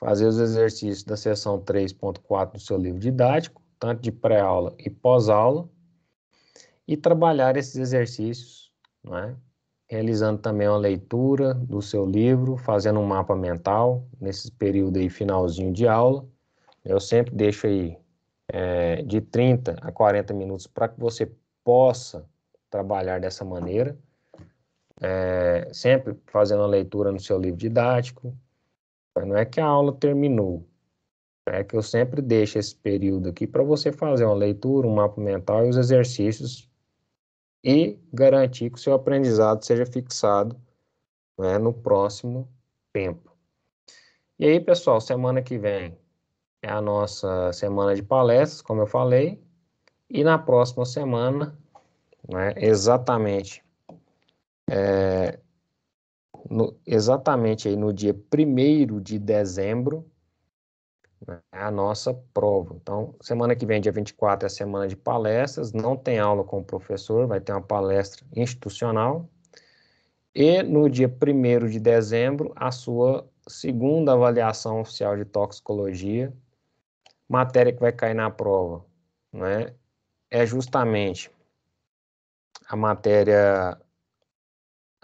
Fazer os exercícios da seção 3.4 do seu livro didático, tanto de pré-aula e pós-aula, e trabalhar esses exercícios, é? realizando também uma leitura do seu livro, fazendo um mapa mental nesse período aí finalzinho de aula. Eu sempre deixo aí é, de 30 a 40 minutos para que você possa trabalhar dessa maneira é, sempre fazendo a leitura no seu livro didático. Não é que a aula terminou, é que eu sempre deixo esse período aqui para você fazer uma leitura, um mapa mental e os exercícios e garantir que o seu aprendizado seja fixado né, no próximo tempo. E aí, pessoal, semana que vem é a nossa semana de palestras, como eu falei, e na próxima semana, né, exatamente é, no, exatamente aí no dia 1 de dezembro, né, é a nossa prova. Então, semana que vem, dia 24, é a semana de palestras, não tem aula com o professor, vai ter uma palestra institucional. E no dia 1 de dezembro, a sua segunda avaliação oficial de toxicologia, matéria que vai cair na prova, né, é justamente a matéria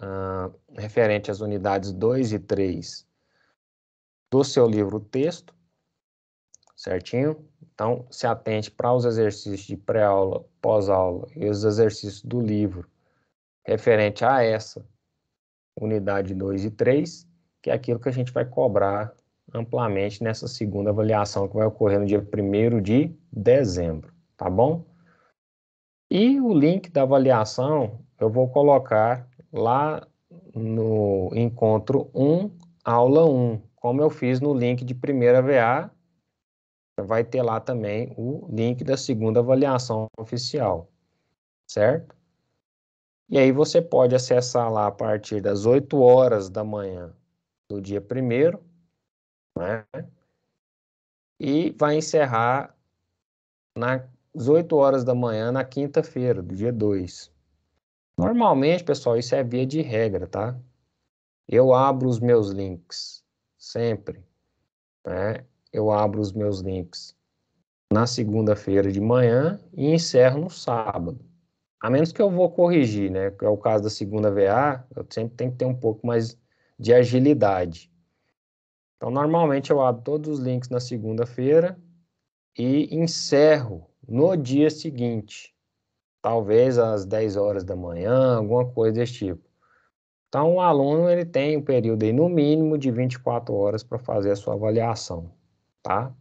uh, referente às unidades 2 e 3 do seu livro texto, certinho? Então, se atente para os exercícios de pré-aula, pós-aula e os exercícios do livro referente a essa unidade 2 e 3, que é aquilo que a gente vai cobrar amplamente nessa segunda avaliação que vai ocorrer no dia 1 de dezembro, tá bom? E o link da avaliação eu vou colocar lá no encontro 1, aula 1, como eu fiz no link de primeira VA, vai ter lá também o link da segunda avaliação oficial, certo? E aí você pode acessar lá a partir das 8 horas da manhã do dia 1 né? E vai encerrar nas 8 horas da manhã na quinta-feira, do dia 2. Normalmente, pessoal, isso é via de regra, tá? Eu abro os meus links, sempre. Né? Eu abro os meus links na segunda-feira de manhã e encerro no sábado. A menos que eu vou corrigir, né? Que é o caso da segunda VA, eu sempre tenho que ter um pouco mais de agilidade. Então, normalmente eu abro todos os links na segunda-feira e encerro no dia seguinte talvez às 10 horas da manhã, alguma coisa desse tipo. Então, o aluno ele tem um período aí, no mínimo de 24 horas para fazer a sua avaliação, tá?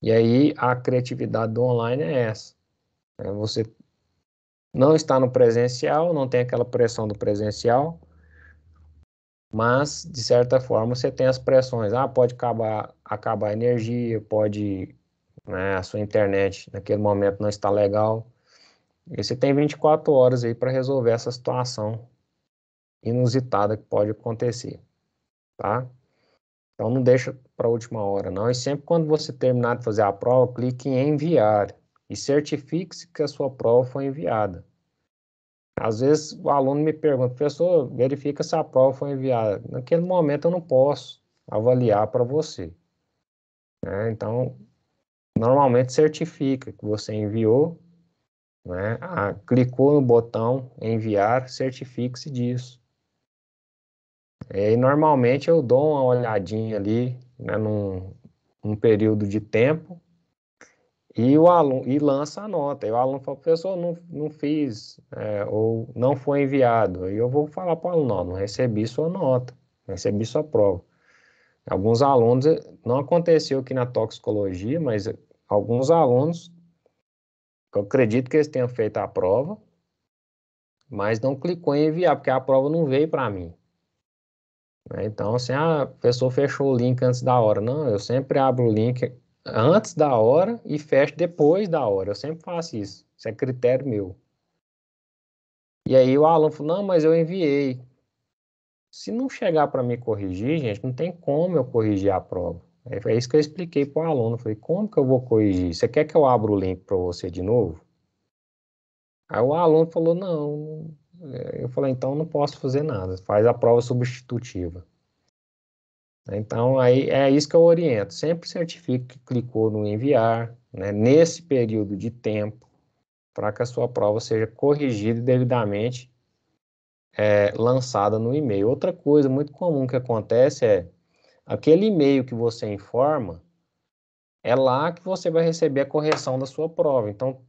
E aí, a criatividade do online é essa. É você não está no presencial, não tem aquela pressão do presencial, mas, de certa forma, você tem as pressões. Ah, pode acabar, acabar a energia, pode... Né, a sua internet naquele momento não está legal, e você tem 24 horas aí para resolver essa situação inusitada que pode acontecer, tá? Então não deixa para a última hora, não. E sempre quando você terminar de fazer a prova, clique em enviar e certifique-se que a sua prova foi enviada. Às vezes o aluno me pergunta, professor, verifica se a prova foi enviada. Naquele momento eu não posso avaliar para você. Né? Então, normalmente certifica que você enviou né? Ah, clicou no botão enviar, certifique-se disso. É, e normalmente eu dou uma olhadinha ali, né, num, num período de tempo, e o aluno e lança a nota. E o aluno fala, professor, não, não fiz, é, ou não foi enviado. E eu vou falar para o aluno, não, não recebi sua nota, não recebi sua prova. Alguns alunos, eh, não aconteceu aqui na toxicologia, mas alguns alunos eu acredito que eles tenham feito a prova, mas não clicou em enviar, porque a prova não veio para mim. Né, então, assim, a pessoa fechou o link antes da hora. Não, eu sempre abro o link antes da hora e fecho depois da hora. Eu sempre faço isso. Isso é critério meu. E aí o aluno falou, não, mas eu enviei. Se não chegar para me corrigir, gente, não tem como eu corrigir a prova. É isso que eu expliquei para o aluno. Falei, como que eu vou corrigir? Você quer que eu abra o link para você de novo? Aí o aluno falou, não. É, eu falei, então não posso fazer nada. Faz a prova substitutiva. Então, aí é isso que eu oriento. Sempre certifique que clicou no enviar, né, nesse período de tempo, para que a sua prova seja corrigida e devidamente é, lançada no e-mail. Outra coisa muito comum que acontece é Aquele e-mail que você informa, é lá que você vai receber a correção da sua prova. Então,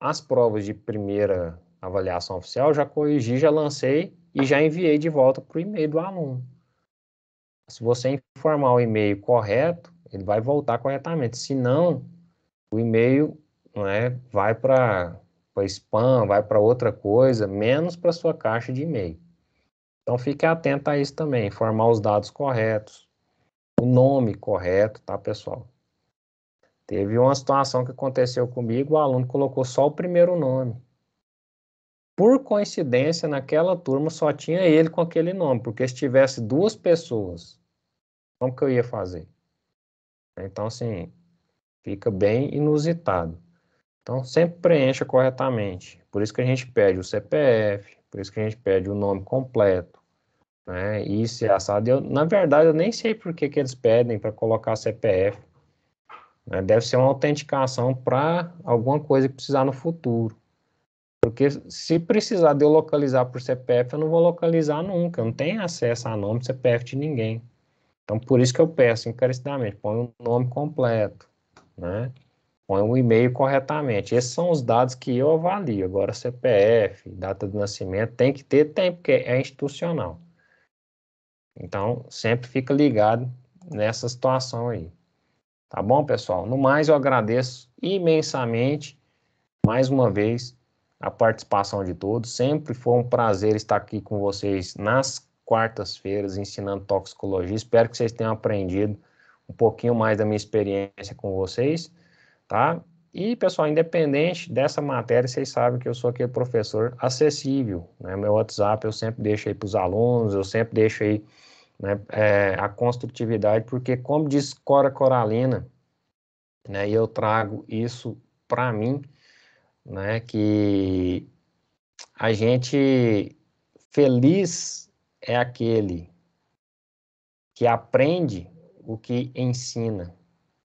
as provas de primeira avaliação oficial, já corrigi, já lancei e já enviei de volta para o e-mail do aluno. Se você informar o e-mail correto, ele vai voltar corretamente. Se não, o e-mail né, vai para spam, vai para outra coisa, menos para sua caixa de e-mail. Então, fique atento a isso também, informar os dados corretos, o nome correto, tá, pessoal? Teve uma situação que aconteceu comigo, o aluno colocou só o primeiro nome. Por coincidência, naquela turma só tinha ele com aquele nome, porque se tivesse duas pessoas, como que eu ia fazer? Então, assim, fica bem inusitado. Então, sempre preencha corretamente. Por isso que a gente pede o CPF, por isso que a gente pede o nome completo, né? Isso é assado. Eu, na verdade, eu nem sei por que, que eles pedem para colocar CPF. Né? Deve ser uma autenticação para alguma coisa que precisar no futuro. Porque se precisar de eu localizar por CPF, eu não vou localizar nunca. Eu não tenho acesso a nome CPF de ninguém. Então, por isso que eu peço encarecidamente, põe o nome completo, né? Põe o e-mail corretamente. Esses são os dados que eu avalio. Agora, CPF, data de nascimento, tem que ter, tempo, porque é institucional. Então, sempre fica ligado nessa situação aí. Tá bom, pessoal? No mais, eu agradeço imensamente, mais uma vez, a participação de todos. Sempre foi um prazer estar aqui com vocês nas quartas-feiras ensinando toxicologia. Espero que vocês tenham aprendido um pouquinho mais da minha experiência com vocês, tá? E, pessoal, independente dessa matéria, vocês sabem que eu sou aquele professor acessível, né? Meu WhatsApp eu sempre deixo aí para os alunos, eu sempre deixo aí né, é, a construtividade, porque, como diz Cora Coralina, né, e eu trago isso para mim, né, que a gente feliz é aquele que aprende o que ensina.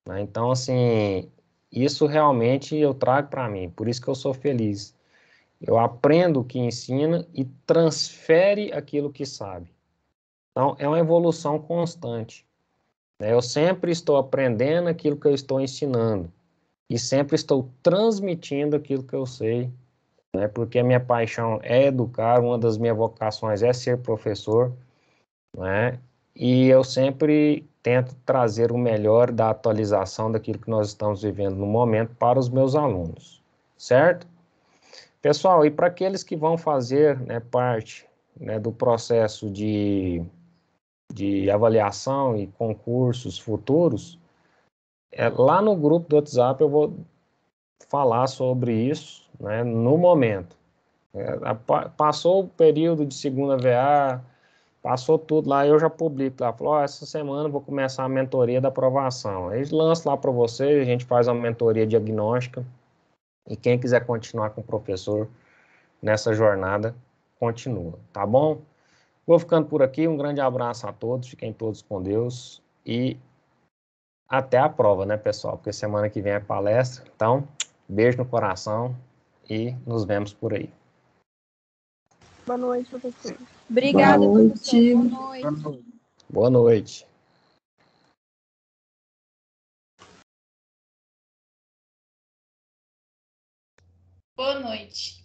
Né? Então, assim, isso realmente eu trago para mim, por isso que eu sou feliz. Eu aprendo o que ensina e transfere aquilo que sabe. Então, é uma evolução constante. Né? Eu sempre estou aprendendo aquilo que eu estou ensinando e sempre estou transmitindo aquilo que eu sei, né? porque a minha paixão é educar, uma das minhas vocações é ser professor, né? e eu sempre tento trazer o melhor da atualização daquilo que nós estamos vivendo no momento para os meus alunos, certo? Pessoal, e para aqueles que vão fazer né, parte né, do processo de de avaliação e concursos futuros, é, lá no grupo do WhatsApp eu vou falar sobre isso né, no momento. É, passou o período de segunda VA, passou tudo lá, eu já publico lá, falo, oh, essa semana eu vou começar a mentoria da aprovação. Eles lançam lá para vocês, a gente faz uma mentoria diagnóstica, e quem quiser continuar com o professor nessa jornada, continua, tá bom? Vou ficando por aqui. Um grande abraço a todos. Fiquem todos com Deus. E até a prova, né, pessoal? Porque semana que vem é palestra. Então, beijo no coração e nos vemos por aí. Boa noite, professor. Obrigada, Boa noite. professor. Boa noite. Boa noite. Boa noite. Boa noite.